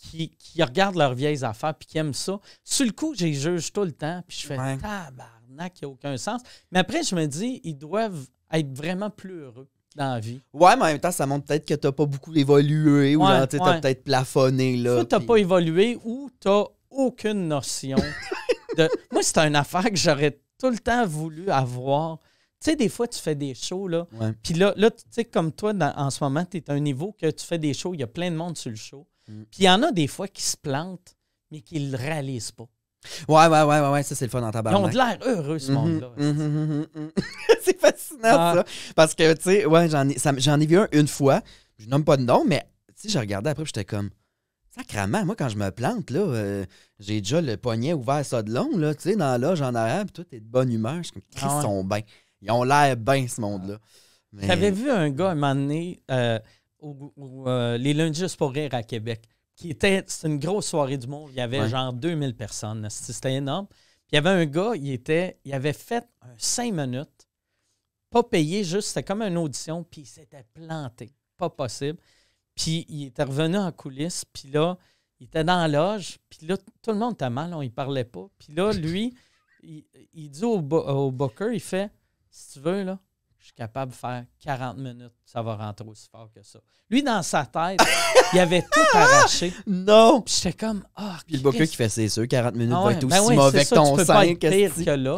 qui, regardent leurs vieilles affaires puis qui aiment ça. Sur le coup, j'ai juge tout le temps, puis je fais tabarnak, il n'y a aucun sens. Mais après, je me dis, ils doivent être vraiment plus heureux dans la vie. Ouais, mais en même temps, ça montre peut-être que tu n'as pas beaucoup évolué ou tu as peut-être plafonné. Là, Soit pas évolué ou tu n'as aucune notion de. Moi, c'est une affaire que j'aurais tout le temps voulu avoir. Tu sais, des fois, tu fais des shows, là. Puis là, là tu sais, comme toi, en ce moment, tu es à un niveau que tu fais des shows, il y a plein de monde sur le show. Mm. Puis il y en a des fois qui se plantent, mais qui ne le réalisent pas. Ouais, ouais, ouais, ouais, ouais, ça c'est le fun dans ta barre. Ils ont de l'air heureux, ce mm-hmm, monde-là. Mm-hmm, mm-hmm, c'est fascinant, ah. ça. Parce que, tu sais, ouais, j'en ai, ai, vu un une fois. Je nomme pas de nom, mais, tu sais, je regardais après, j'étais comme, sacrament, moi, quand je me plante, là, euh, j'ai déjà le poignet ouvert ça de long, là, tu sais, dans l'âge en arabe, tout est de bonne humeur. Je suis comme, ah ils sont bien. Ils ont l'air bien, ce monde-là. J'avais vu un gars, un moment donné, euh, euh, les lundis juste pour rire à Québec, qui était, c'était une grosse soirée du monde. Il y avait genre 2000 personnes. C'était énorme. Puis il y avait un gars, il, était, il avait fait un 5 minutes, pas payé, juste, c'était comme une audition, puis il s'était planté. Pas possible. Puis il était revenu en coulisses, puis là, il était dans la loge, puis là, tout le monde était mal, on ne parlait pas. Puis là, lui, il, dit au, au, Booker, il fait Si tu veux, là, je suis capable de faire 40 minutes, ça va rentrer aussi fort que ça. Lui, dans sa tête, il avait tout arraché. Non! Puis j'étais comme, ah, Puis le bokeh qui fait, c'est sûr, 40 minutes ah va être ben aussi ben oui, mauvais que ton être pire que là.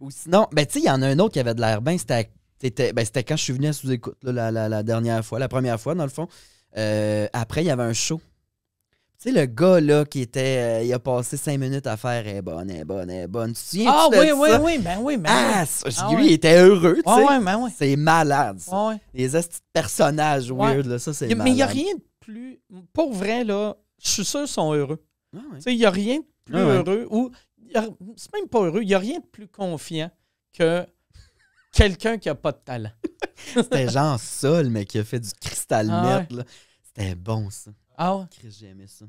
Non, sinon, ben tu sais, il y en a un autre qui avait de l'air bien, c'était ben, quand je suis venu à sous-écoute, la, la, dernière fois, la première fois, dans le fond. Euh, après, il y avait un show tu sais, le gars là qui était. Euh, il a passé cinq minutes à faire eh, bonne, eh, bonne, eh, bonne. Tu te souviens? Ah oui, oui, oui, ben oui, ben ah, ah lui, il était heureux, tu ah sais. Ben c'est malade, ça. Oui. Les personnages weird, là, ça, c'est Mais il n'y a rien de plus. Pour vrai, là, je suis sûr qu'ils sont heureux. Tu sais, il n'y a rien de plus heureux. ou C'est même pas heureux. Il n'y a rien de plus confiant que quelqu'un qui n'a pas de talent. C'était genre le mais qui a fait du cristal net, là. C'était bon, ça. Ah ouais? Chris, j'ai aimé ça.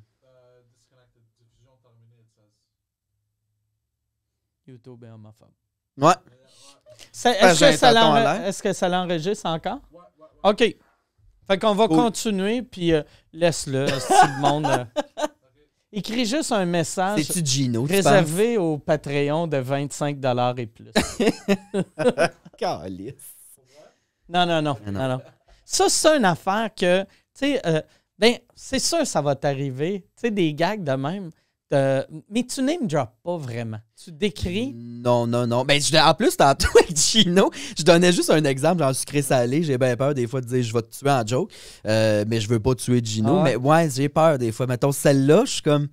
YouTube est homophobe. Ouais. Ben, est-ce que, ça l'enregistre encore? Ouais, OK. Fait qu'on va continuer, puis euh, laisse-le, si le monde. Euh, écris juste un message réservé au Patreon de 25 et plus. Calice. Non, non, ah non, non, non. Ça, c'est une affaire que, tu sais, euh, ben, c'est sûr, ça va t'arriver. Tu sais, des gags de même. mais tu n'aimes drop pas vraiment. Tu décris. Non, non, non. Mais ben, je, en plus, tantôt avec Gino, je donnais juste un exemple, genre sucré salé. J'ai bien peur des fois de dire je vais te tuer en joke, euh, mais je veux pas tuer Gino. Ah mais ouais, j'ai peur des fois. Mettons, celle-là, je suis comme.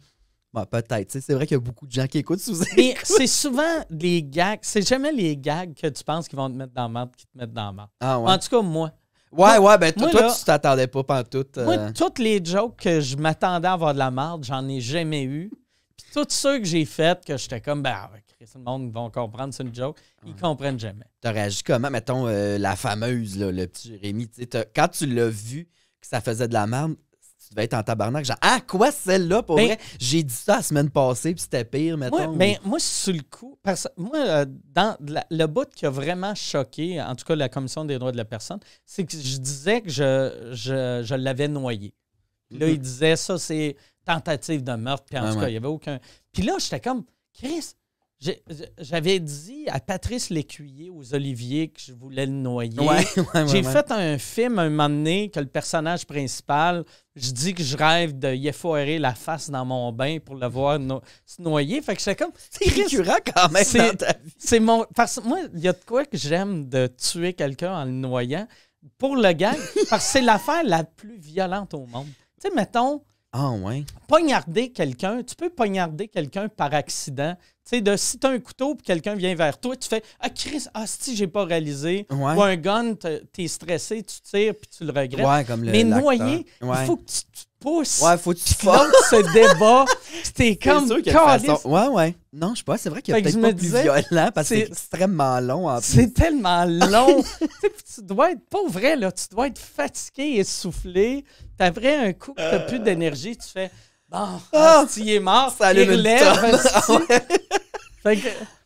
Ben peut-être. C'est vrai qu'il y a beaucoup de gens qui écoutent sous Mais c'est souvent les gags. C'est jamais les gags que tu penses qu'ils vont te mettre dans la merde qui te mettent dans la ah En tout cas, moi. Ouais, ouais, ben toi, tu t'attendais pas pantoute. tout. Moi, euh. toutes les jokes que je m'attendais à avoir de la merde, j'en ai jamais eu. Puis tous ceux que j'ai faites, que j'étais comme, ben, ah, le monde vont comprendre, c'est une joke. Ils comprennent jamais. T'as réagi comment, mettons, euh, la fameuse, le petit Jérémy? Quand tu l'as vu que ça faisait de la merde, tu devais être en tabarnak. Genre, ah, quoi, celle-là, pour ben, vrai? J'ai dit ça la semaine passée, puis c'était pire, mettons. Moi, ben, moi, sur le coup, moi, euh, dans le bout qui a vraiment choqué, en tout cas, la Commission des droits de la personne, c'est que je disais que je, je, l'avais noyé. là, mhm. il disait ça, c'est tentative de meurtre, puis en tout cas, il n'y avait aucun. Puis là, j'étais comme, Chris, j'avais dit à Patrice Lécuyer, aux Oliviers, que je voulais le noyer. J'ai fait un film un moment donné que le personnage principal, je dis que je rêve de y effoirer la face dans mon bain pour le voir se noyer. Fait que comme. C'est récurrent quand même C'est mon. moi, il y a de quoi que j'aime de tuer quelqu'un en le noyant pour le gang. parce que c'est l'affaire la plus violente au monde. Tu sais, mettons ah ouais. quelqu'un, tu peux poignarder quelqu'un par accident. Tu sais, de si t'as un couteau puis quelqu'un vient vers toi, tu fais Ah Chris, ah si j'ai pas réalisé. Ou un gun, t'es stressé, tu tires puis tu le regrettes. Ouais, comme le, Mais noyer, il faut que tu, te pousses. Ouais, faut que tu fasses ce débat. C'était comme façon... Ouais, ouais. Non, je sais pas, c'est vrai qu'il y a peut-être pas plus violent parce que c'est extrêmement long en C'est tellement long. tu dois être pas vrai là, tu dois être fatigué, essoufflé vrai un coup que t'as euh. plus d'énergie, tu fais Bon, ah! tu si mort, ça il ah,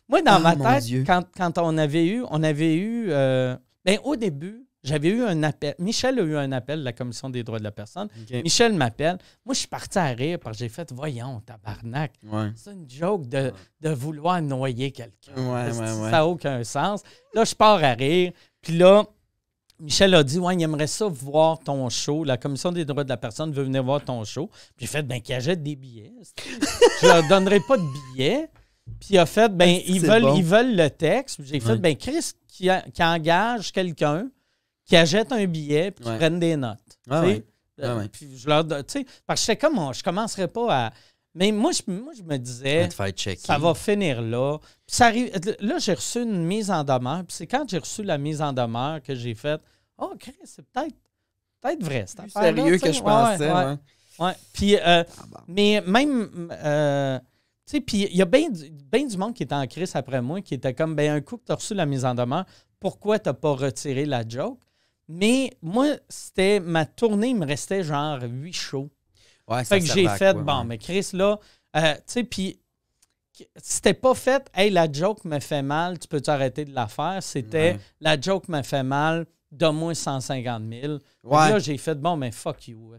moi, dans ah, ma tête, quand, on avait eu, on avait eu euh, ben, au début, j'avais eu un appel. Michel a eu un appel de la Commission des droits de la personne. Michel m'appelle. Moi, je suis parti à rire parce que j'ai fait Voyons, tabarnak. C'est une joke de, vouloir noyer quelqu'un. ça n'a aucun sens. Là, je pars à rire. Puis là, Michel a dit Ouais, il aimerait ça voir ton show. La Commission des droits de la personne veut venir voir ton show. Puis j'ai fait Ben, qu'il achète des billets. je leur donnerai pas de billets. Puis il a fait Ben, ils veulent, ils veulent le texte. J'ai fait Ben, Chris, qui, engage quelqu'un, qui achète un billet, puis qui prenne des notes. Puis je leur tu sais, parce que je sais comment, oh, je commencerais pas à, mais moi, je, moi, je me disais, ça va finir là. ça là, j'ai reçu une mise en demeure. c'est quand j'ai reçu la mise en demeure que j'ai faite, oh, Chris, c'est peut-être vrai. C'est sérieux que je pensais. Ouais, Puis, euh, ah, mais même, euh, tu sais, puis il y a bien du, monde qui était en crise après moi, qui était comme, ben un coup que tu as reçu la mise en demeure, pourquoi tu n'as pas retiré la joke? Mais moi, c'était ma tournée, me restait genre huit shows fait que j'ai fait, bon, mais Chris, là, euh, tu sais, puis c'était pas fait, hey, la joke me fait mal, tu peux t'arrêter arrêter de la faire? C'était, la joke me fait mal, donne-moi 150 000. Ouais. Là, j'ai fait, bon, mais fuck you,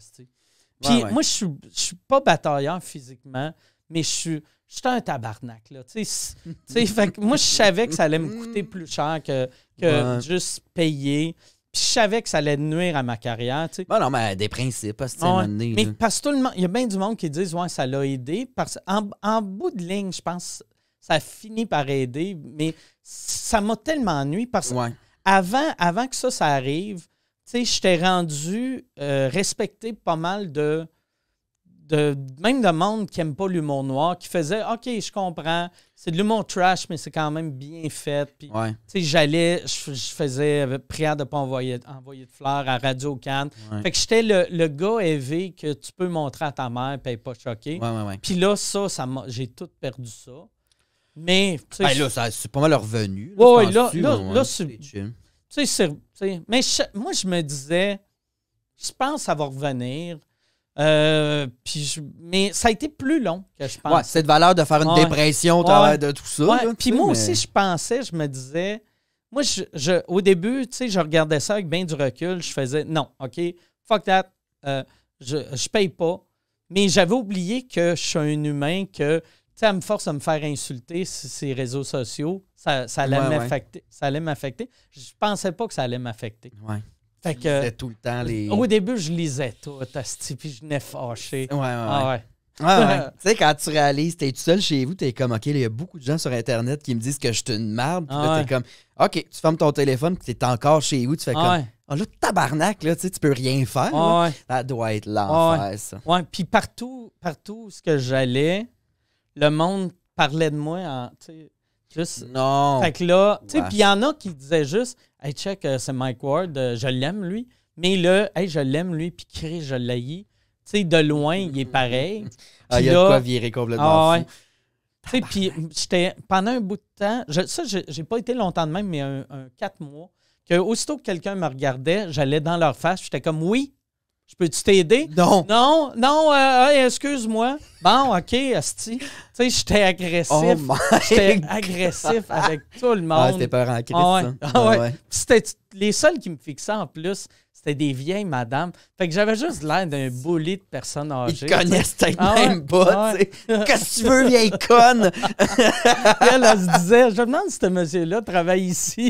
Puis moi, je suis, je suis pas batailleur physiquement, mais je suis. J'étais un tabarnak, là. Tu sais, fait que moi, je savais que ça allait me coûter mm. plus cher que, que juste payer je savais que ça allait nuire à ma carrière. Bah non, mais des principes, à parce tout le monde, il y a bien du monde qui disent Ouais, ça l'a aidé. Parce en, bout de ligne, je pense ça finit par aider, mais ça m'a tellement ennuyé parce que avant, avant que ça, ça arrive, tu sais, rendu respecter euh, respecté pas mal de de, même de monde qui n'aime pas l'humour noir, qui faisait OK, je comprends, c'est de l'humour trash, mais c'est quand même bien fait. Puis, j'allais, je, faisais euh, prière de ne pas envoyer, envoyer de fleurs à Radio Cannes. Fait que j'étais le, gars élevé que tu peux montrer à ta mère, et pas choquée. puis là, ça, ça j'ai tout perdu ça. Mais. Ben là, c'est pas mal revenu. Oui, là, c'est. Tu sais, mais moi, je me disais, je pense que ça va revenir. Euh, mais ça a été plus long que je pense. Ouais, valeur de faire une dépression au de tout ça. puis moi aussi, je pensais, je me disais, moi, je, au début, tu sais, je regardais ça avec bien du recul. Je faisais, non, OK, fuck that, euh, je, je paye pas. Mais j'avais oublié que je suis un humain, que, tu sais, me force à me faire insulter sur ces réseaux sociaux. Ça, ça allait m'affecter. Ça allait m'affecter. Je pensais pas que ça allait m'affecter. Ouais tout le temps les. Au début, je lisais tout, puis je venais fâché. Ouais, ouais. ouais. Ah tu sais, quand tu réalises, t'es tout seul chez vous, t'es comme, OK, il y a beaucoup de gens sur Internet qui me disent que je suis une merde. Puis ah t'es comme, OK, tu fermes ton téléphone, puis t'es encore chez vous, tu fais ah comme, oh là, tabarnak, là, tu sais, tu peux rien faire. ça doit être l'enfer, ça. Ouais, puis partout, partout où que j'allais, le monde parlait de moi en, juste. Non. Fait que là, tu sais, puis il y en a qui disaient juste, hey, check, euh, c'est Mike Ward, euh, je l'aime lui. Mais là, hey, je l'aime lui, puis Chris, je l'ai. Tu sais, de loin, il est pareil. ah, il y a de quoi virer complètement. Ah, tu sais, puis j'étais pendant un bout de temps, je, ça, j'ai pas été longtemps de même, mais quatre mois, que aussitôt que quelqu'un me regardait, j'allais dans leur face, j'étais comme oui, je peux-tu t'aider? Non. Non, non, euh, excuse-moi. Bon, OK, Asti. Tu sais, j'étais agressif. Oh j'étais agressif avec tout le ah monde. Ah, c'était peur en ah, ah, ouais. ouais. C'était les seuls qui me fixaient en plus. C'était des vieilles madames. Fait que j'avais juste l'air d'un bully de personnes âgées. Ils connaissent peut ah même pas. Qu'est-ce que tu veux, vieille conne? elle, se disait, je me demande si ce monsieur-là travaille ici.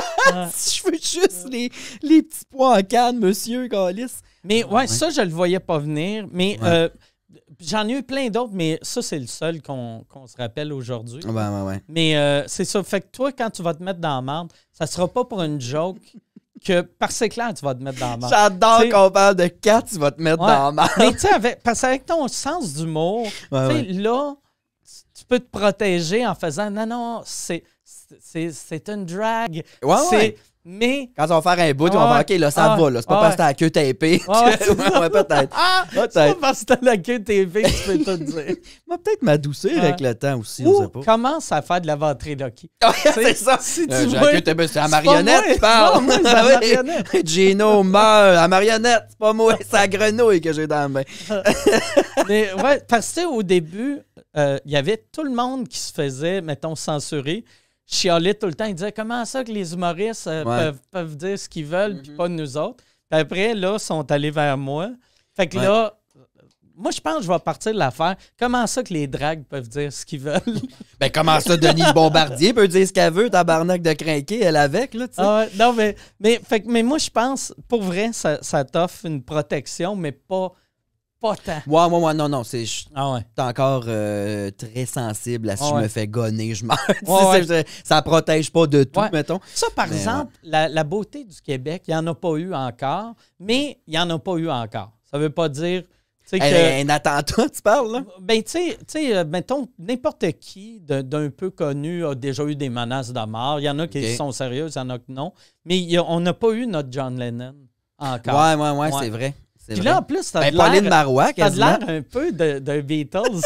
je veux juste les, les petits points en canne, monsieur lisse. » Mais ah, ouais, ça, je le voyais pas venir. Mais euh, j'en ai eu plein d'autres, mais ça, c'est le seul qu'on se rappelle aujourd'hui. Ah, ouais, mais euh, c'est ça. Fait que toi, quand tu vas te mettre dans la merde, ça sera pas pour une joke. que par c'est clair, tu vas te mettre dans la merde. J'adore qu'on parle de quatre, tu vas te mettre dans la merde. Mais tu sais, parce qu'avec ton sens d'humour, là, tu peux te protéger en faisant non, non, c'est une drague. Ouais, ouais. Mais. Quand on va faire un bout, on va OK, ah, là, ça ah, va, là. C'est pas ah, parce que t'as la queue tapée. Que... ouais, peut-être. Ah, peut c'est pas parce que t'as la queue tapée que tu peux tout dire. va peut-être m'adoucir avec le temps aussi, je ne sais pas. Commence à faire de la ventriloquie. c'est ça. Si euh, tu euh, La queue c'est la marionnette qui parle. la marionnette. Gino meurt. La marionnette, c'est pas moi, c'est la grenouille que j'ai dans la main. Mais ouais, parce que au début, euh, il y avait tout le monde qui se faisait, mettons, censurer chialait tout le temps. Il disait Comment ça que les humoristes euh, peuvent, dire ce qu'ils veulent, mm-hmm. pas nous autres. après, là, ils sont allés vers moi. Fait que là, moi, je pense que je vais partir de l'affaire. Comment ça que les dragues peuvent dire ce qu'ils veulent? ben, comment ça, Denis Bombardier peut dire ce qu'elle veut, tabarnak de craquer elle avec, là, tu sais? Ah non, mais, mais, moi, je pense, pour vrai, ça t'offre une protection, mais pas pas tant. Ouais, ouais, ouais, non, non. C'est, ah encore euh, très sensible à si je me fais gonner, je meurs. Ouais, ça protège pas de tout, mettons. Ça, par exemple, la, beauté du Québec, il n'y en a pas eu encore, mais il n'y en a pas eu encore. Ça veut pas dire. un eh ben, attentat, tu parles, là? Ben, tu sais, euh, mettons, n'importe qui d'un peu connu a déjà eu des menaces de mort. Il y en a qui sont sérieuses, il y en a qui non. Mais on n'a pas eu notre John Lennon encore. Ouais, ouais, ouais, c'est vrai. Puis là, en plus, t'as ben, de Pauline Marois, l'air un peu d'un Beatles.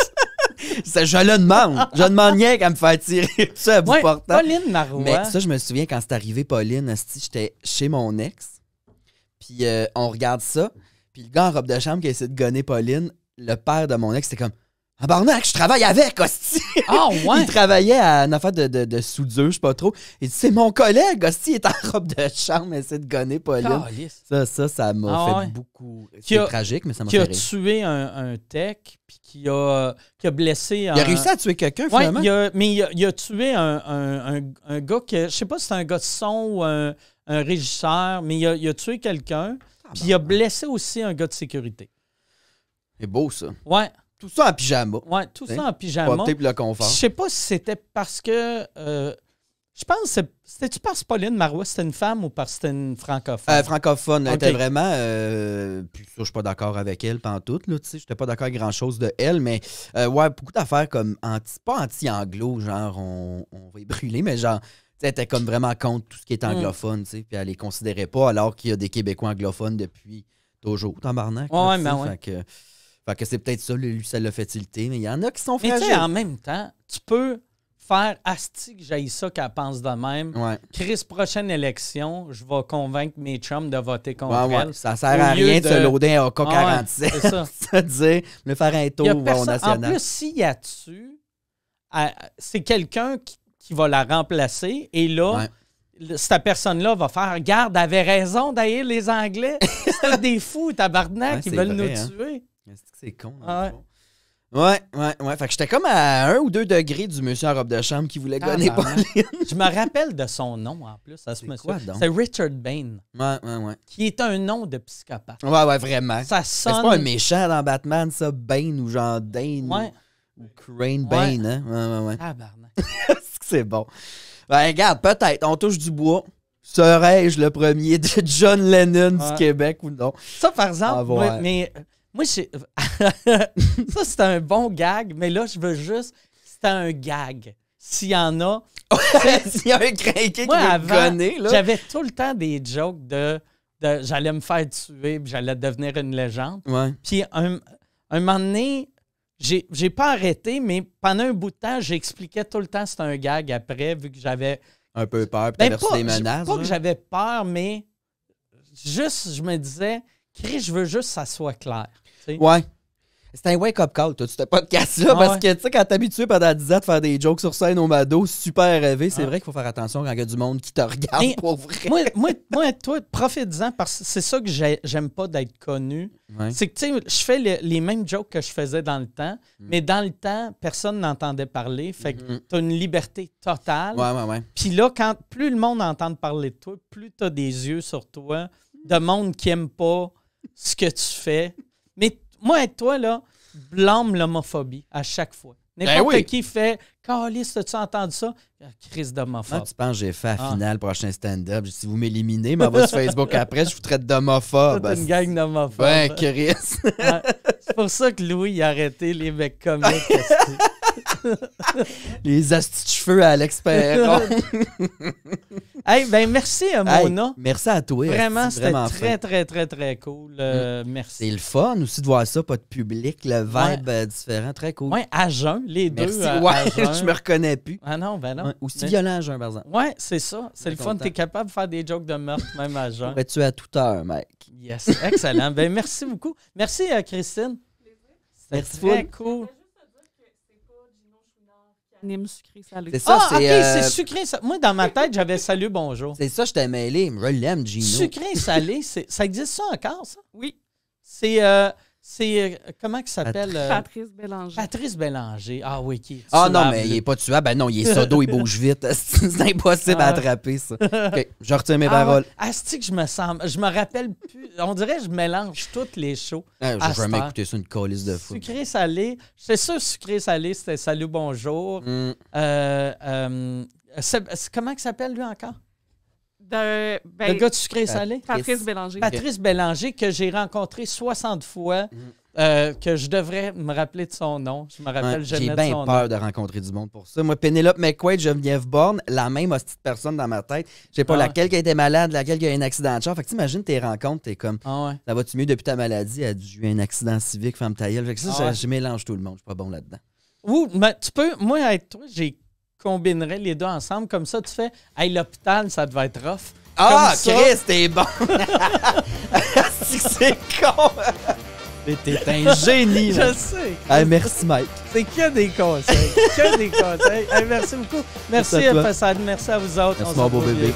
je le demande. Je demande rien qu'à me faire tirer ça à bout ouais, Pauline Marois. Mais ça, je me souviens quand c'est arrivé, Pauline, j'étais chez mon ex. Puis euh, on regarde ça. Puis le gars en robe de chambre qui a essayé de gonner Pauline, le père de mon ex, c'était comme ah, barnac, je travaille avec, Hostie. oh, ouais. il travaillait à une affaire de, de, de soudure, je sais pas trop. Il dit C'est mon collègue, Osti, il est en robe de chambre, essaie de gonner Pauline. là. Ça, ça, ça m'a ah, fait beaucoup. C'est tragique, mais ça m'a fait. Qui a tué un, tech, puis qui a, qui a blessé Il a réussi à tuer quelqu'un, finalement. mais il a, tué un, un, gars que. Je sais pas si c'est un gars de son ou un, régisseur, mais il a, tué quelqu'un, puis il a blessé aussi un gars de sécurité. C'est beau, ça. Ouais tout ça en pyjama. Ouais, tout ça hein? en pyjama. Pour le confort. Je sais pas si c'était parce que. Euh, je pense que c'était-tu parce que Pauline Marois, c'était une femme ou parce que c'était une francophone? Euh, francophone, elle était vraiment. Euh, puis ça, je suis pas d'accord avec elle, pantoute, là, tu sais. J'étais pas d'accord avec grand-chose de elle, mais ouais, beaucoup d'affaires comme. Anti, pas anti-anglo, genre, on, va y brûler, mais genre. Elle était comme vraiment contre tout ce qui est mm. anglophone, tu sais, puis elle les considérait pas, alors qu'il y a des Québécois anglophones depuis toujours, tabarnak. Barnac. Ben que c'est peut-être ça, lui, ça l'a fertilité, mais il y en a qui sont fragiles. Mais en même temps, tu peux faire asti que j'aille ça qu'elle pense de même. Ouais. Chris, prochaine élection, je vais convaincre mes Trump de voter contre elle. Ça sert à rien de se loader un AK-47. c'est ça. dire, faire un tour au national. En plus, s'il y a dessus, c'est quelqu'un qui, va la remplacer et là, cette personne-là va faire garde avait raison d'ailleurs les Anglais. C'était des fous, tabarnak, qui veulent nous hein. tuer. C'est con. Ah ouais, ouais, ouais. Fait que j'étais comme à un ou deux degrés du monsieur en robe de chambre qui voulait ah, gagner ben, Pauline. Je me rappelle de son nom en plus à ce monsieur. C'est Richard Bain. Ouais, ouais, ouais. Qui est un nom de psychopathe. Ouais, ouais, vraiment. Ça sonne. C'est pas un méchant dans Batman, ça, Bain ou genre Dane. Ouais. Ou, Crane Bane, Bain, hein. Ouais, ouais, ouais. Tabarnak. C'est bon. Ben, regarde, peut-être, on touche du bois. Serais-je le premier de John Lennon du Québec ou non? Ça, par exemple, mais euh, moi, je... ça, c'est un bon gag, mais là, je veux juste. c'est un gag. S'il y en a. S'il y a un craqué qui me J'avais tout le temps des jokes de. j'allais me faire tuer, puis j'allais devenir une légende. Puis un, un moment donné, j'ai pas arrêté, mais pendant un bout de temps, j'expliquais tout le temps c'était un gag après, vu que j'avais. Un peu peur, puis ben, des menaces. Pas que j'avais peur, mais juste, je me disais, Chris, je veux juste que ça soit clair. Ouais. C'est un wake-up call, toi, tu podcast-là, ah parce que, tu sais, quand t'es habitué pendant 10 ans de faire des jokes sur scène au Mado, super rêvé, c'est ah. vrai qu'il faut faire attention quand il y a du monde qui te regarde pour vrai. Moi, moi, toi, profite-en, parce que c'est ça que j'aime pas d'être connu. C'est que, tu sais, je fais les, mêmes jokes que je faisais dans le temps, mm. mais dans le temps, personne n'entendait parler, fait que mm-hmm. t'as une liberté totale. Ouais, ouais, ouais. Puis là, quand plus le monde entend parler de toi, plus t'as des yeux sur toi de monde qui aime pas ce que tu fais. Mais moi et toi, là, blâme l'homophobie à chaque fois. Ben N'importe qui fait Carlis, as-tu entendu ça? Ah, Crise d'homophobe. tu penses que j'ai fait la ah. finale, prochain stand-up? Si vous m'éliminez, m'envoie va sur Facebook après, je vous traite d'homophobe. C'est une gang d'homophobes. Ben, Chris. c'est pour ça que Louis a arrêté les mecs comiques. Les astuces cheveux à l'expert. ben merci euh, Mona. merci à toi. Vraiment, c'était très, très, très, très, cool. Euh, mm. Merci. C'est le fun aussi de voir ça, pas de public, le vibe euh, différent, très cool. Oui, à jeun, les deux. ouais, je me reconnais plus. Ah non, ben non. aussi violent à jeun, par exemple. Ouais, c'est ça. C'est le fun. t'es es capable de faire des jokes de meurtre, même à jeun. Pourrais tu es à toute heure, mec. Yes, excellent. ben merci beaucoup. Merci à Christine. C'était très cool. Nîmes sucré salé. C'est ça, ah, c'est. ok, c'est euh, sucré. salé Moi, dans ma tête, j'avais salut, bonjour. C'est ça, je t'ai mêlé. Je l'aime, Gino. Sucré salé, ça existe ça encore, ça? Oui. C'est. euh, c'est. Euh, comment qu'il s'appelle euh, Patrice Bélanger. Patrice Bélanger. Ah oui, qui. Ah non, mais il n'est pas tuable. Ben non, il est sodo, il bouge vite. C'est impossible à ah. attraper, ça. OK, je retiens mes ah paroles. Ah, est que je me sens. Je me rappelle plus. On dirait que je mélange toutes les shows. Ah, je vais m'écouter jamais ça, une colisse de fou. Sucré salé. C'est sûr, sucré salé, c'était Salut, bonjour. Mm. Euh, comment il s'appelle lui encore ben, le gars sucré salé? Patrice Bélanger. Patrice Bélanger, que j'ai rencontré 60 fois. Mhm. Euh, que je devrais me rappeler de son nom. Je me rappelle jamais J'ai bien peur de rencontrer du monde pour ça. Moi, Penelope McQuaid, Geneviève Borne, la même petite de personne dans ma tête. Je sais pas ah laquelle qui a été malade, laquelle qui a eu un accident de char. Fait que t'imagines tes rencontres, t'es comme, ah, ça va-tu mieux depuis ta maladie? a dû un accident civique, femme tailleule. Ah je, mélange tout le monde. Je suis pas bon là-dedans. Ou, mais tu peux, moi, toi, j'ai combinerais les deux ensemble. Comme ça, tu fais, hey, l'hôpital, ça devait être rough. Ah, Chris, t'es bon! c'est con! Mais t'es un génie, Je sais. Hey, merci, Mike. C'est que des conseils. que des conseils. Hey, merci beaucoup. Merci, à Fassade. Merci à vous autres. Merci, On mon beau bébé.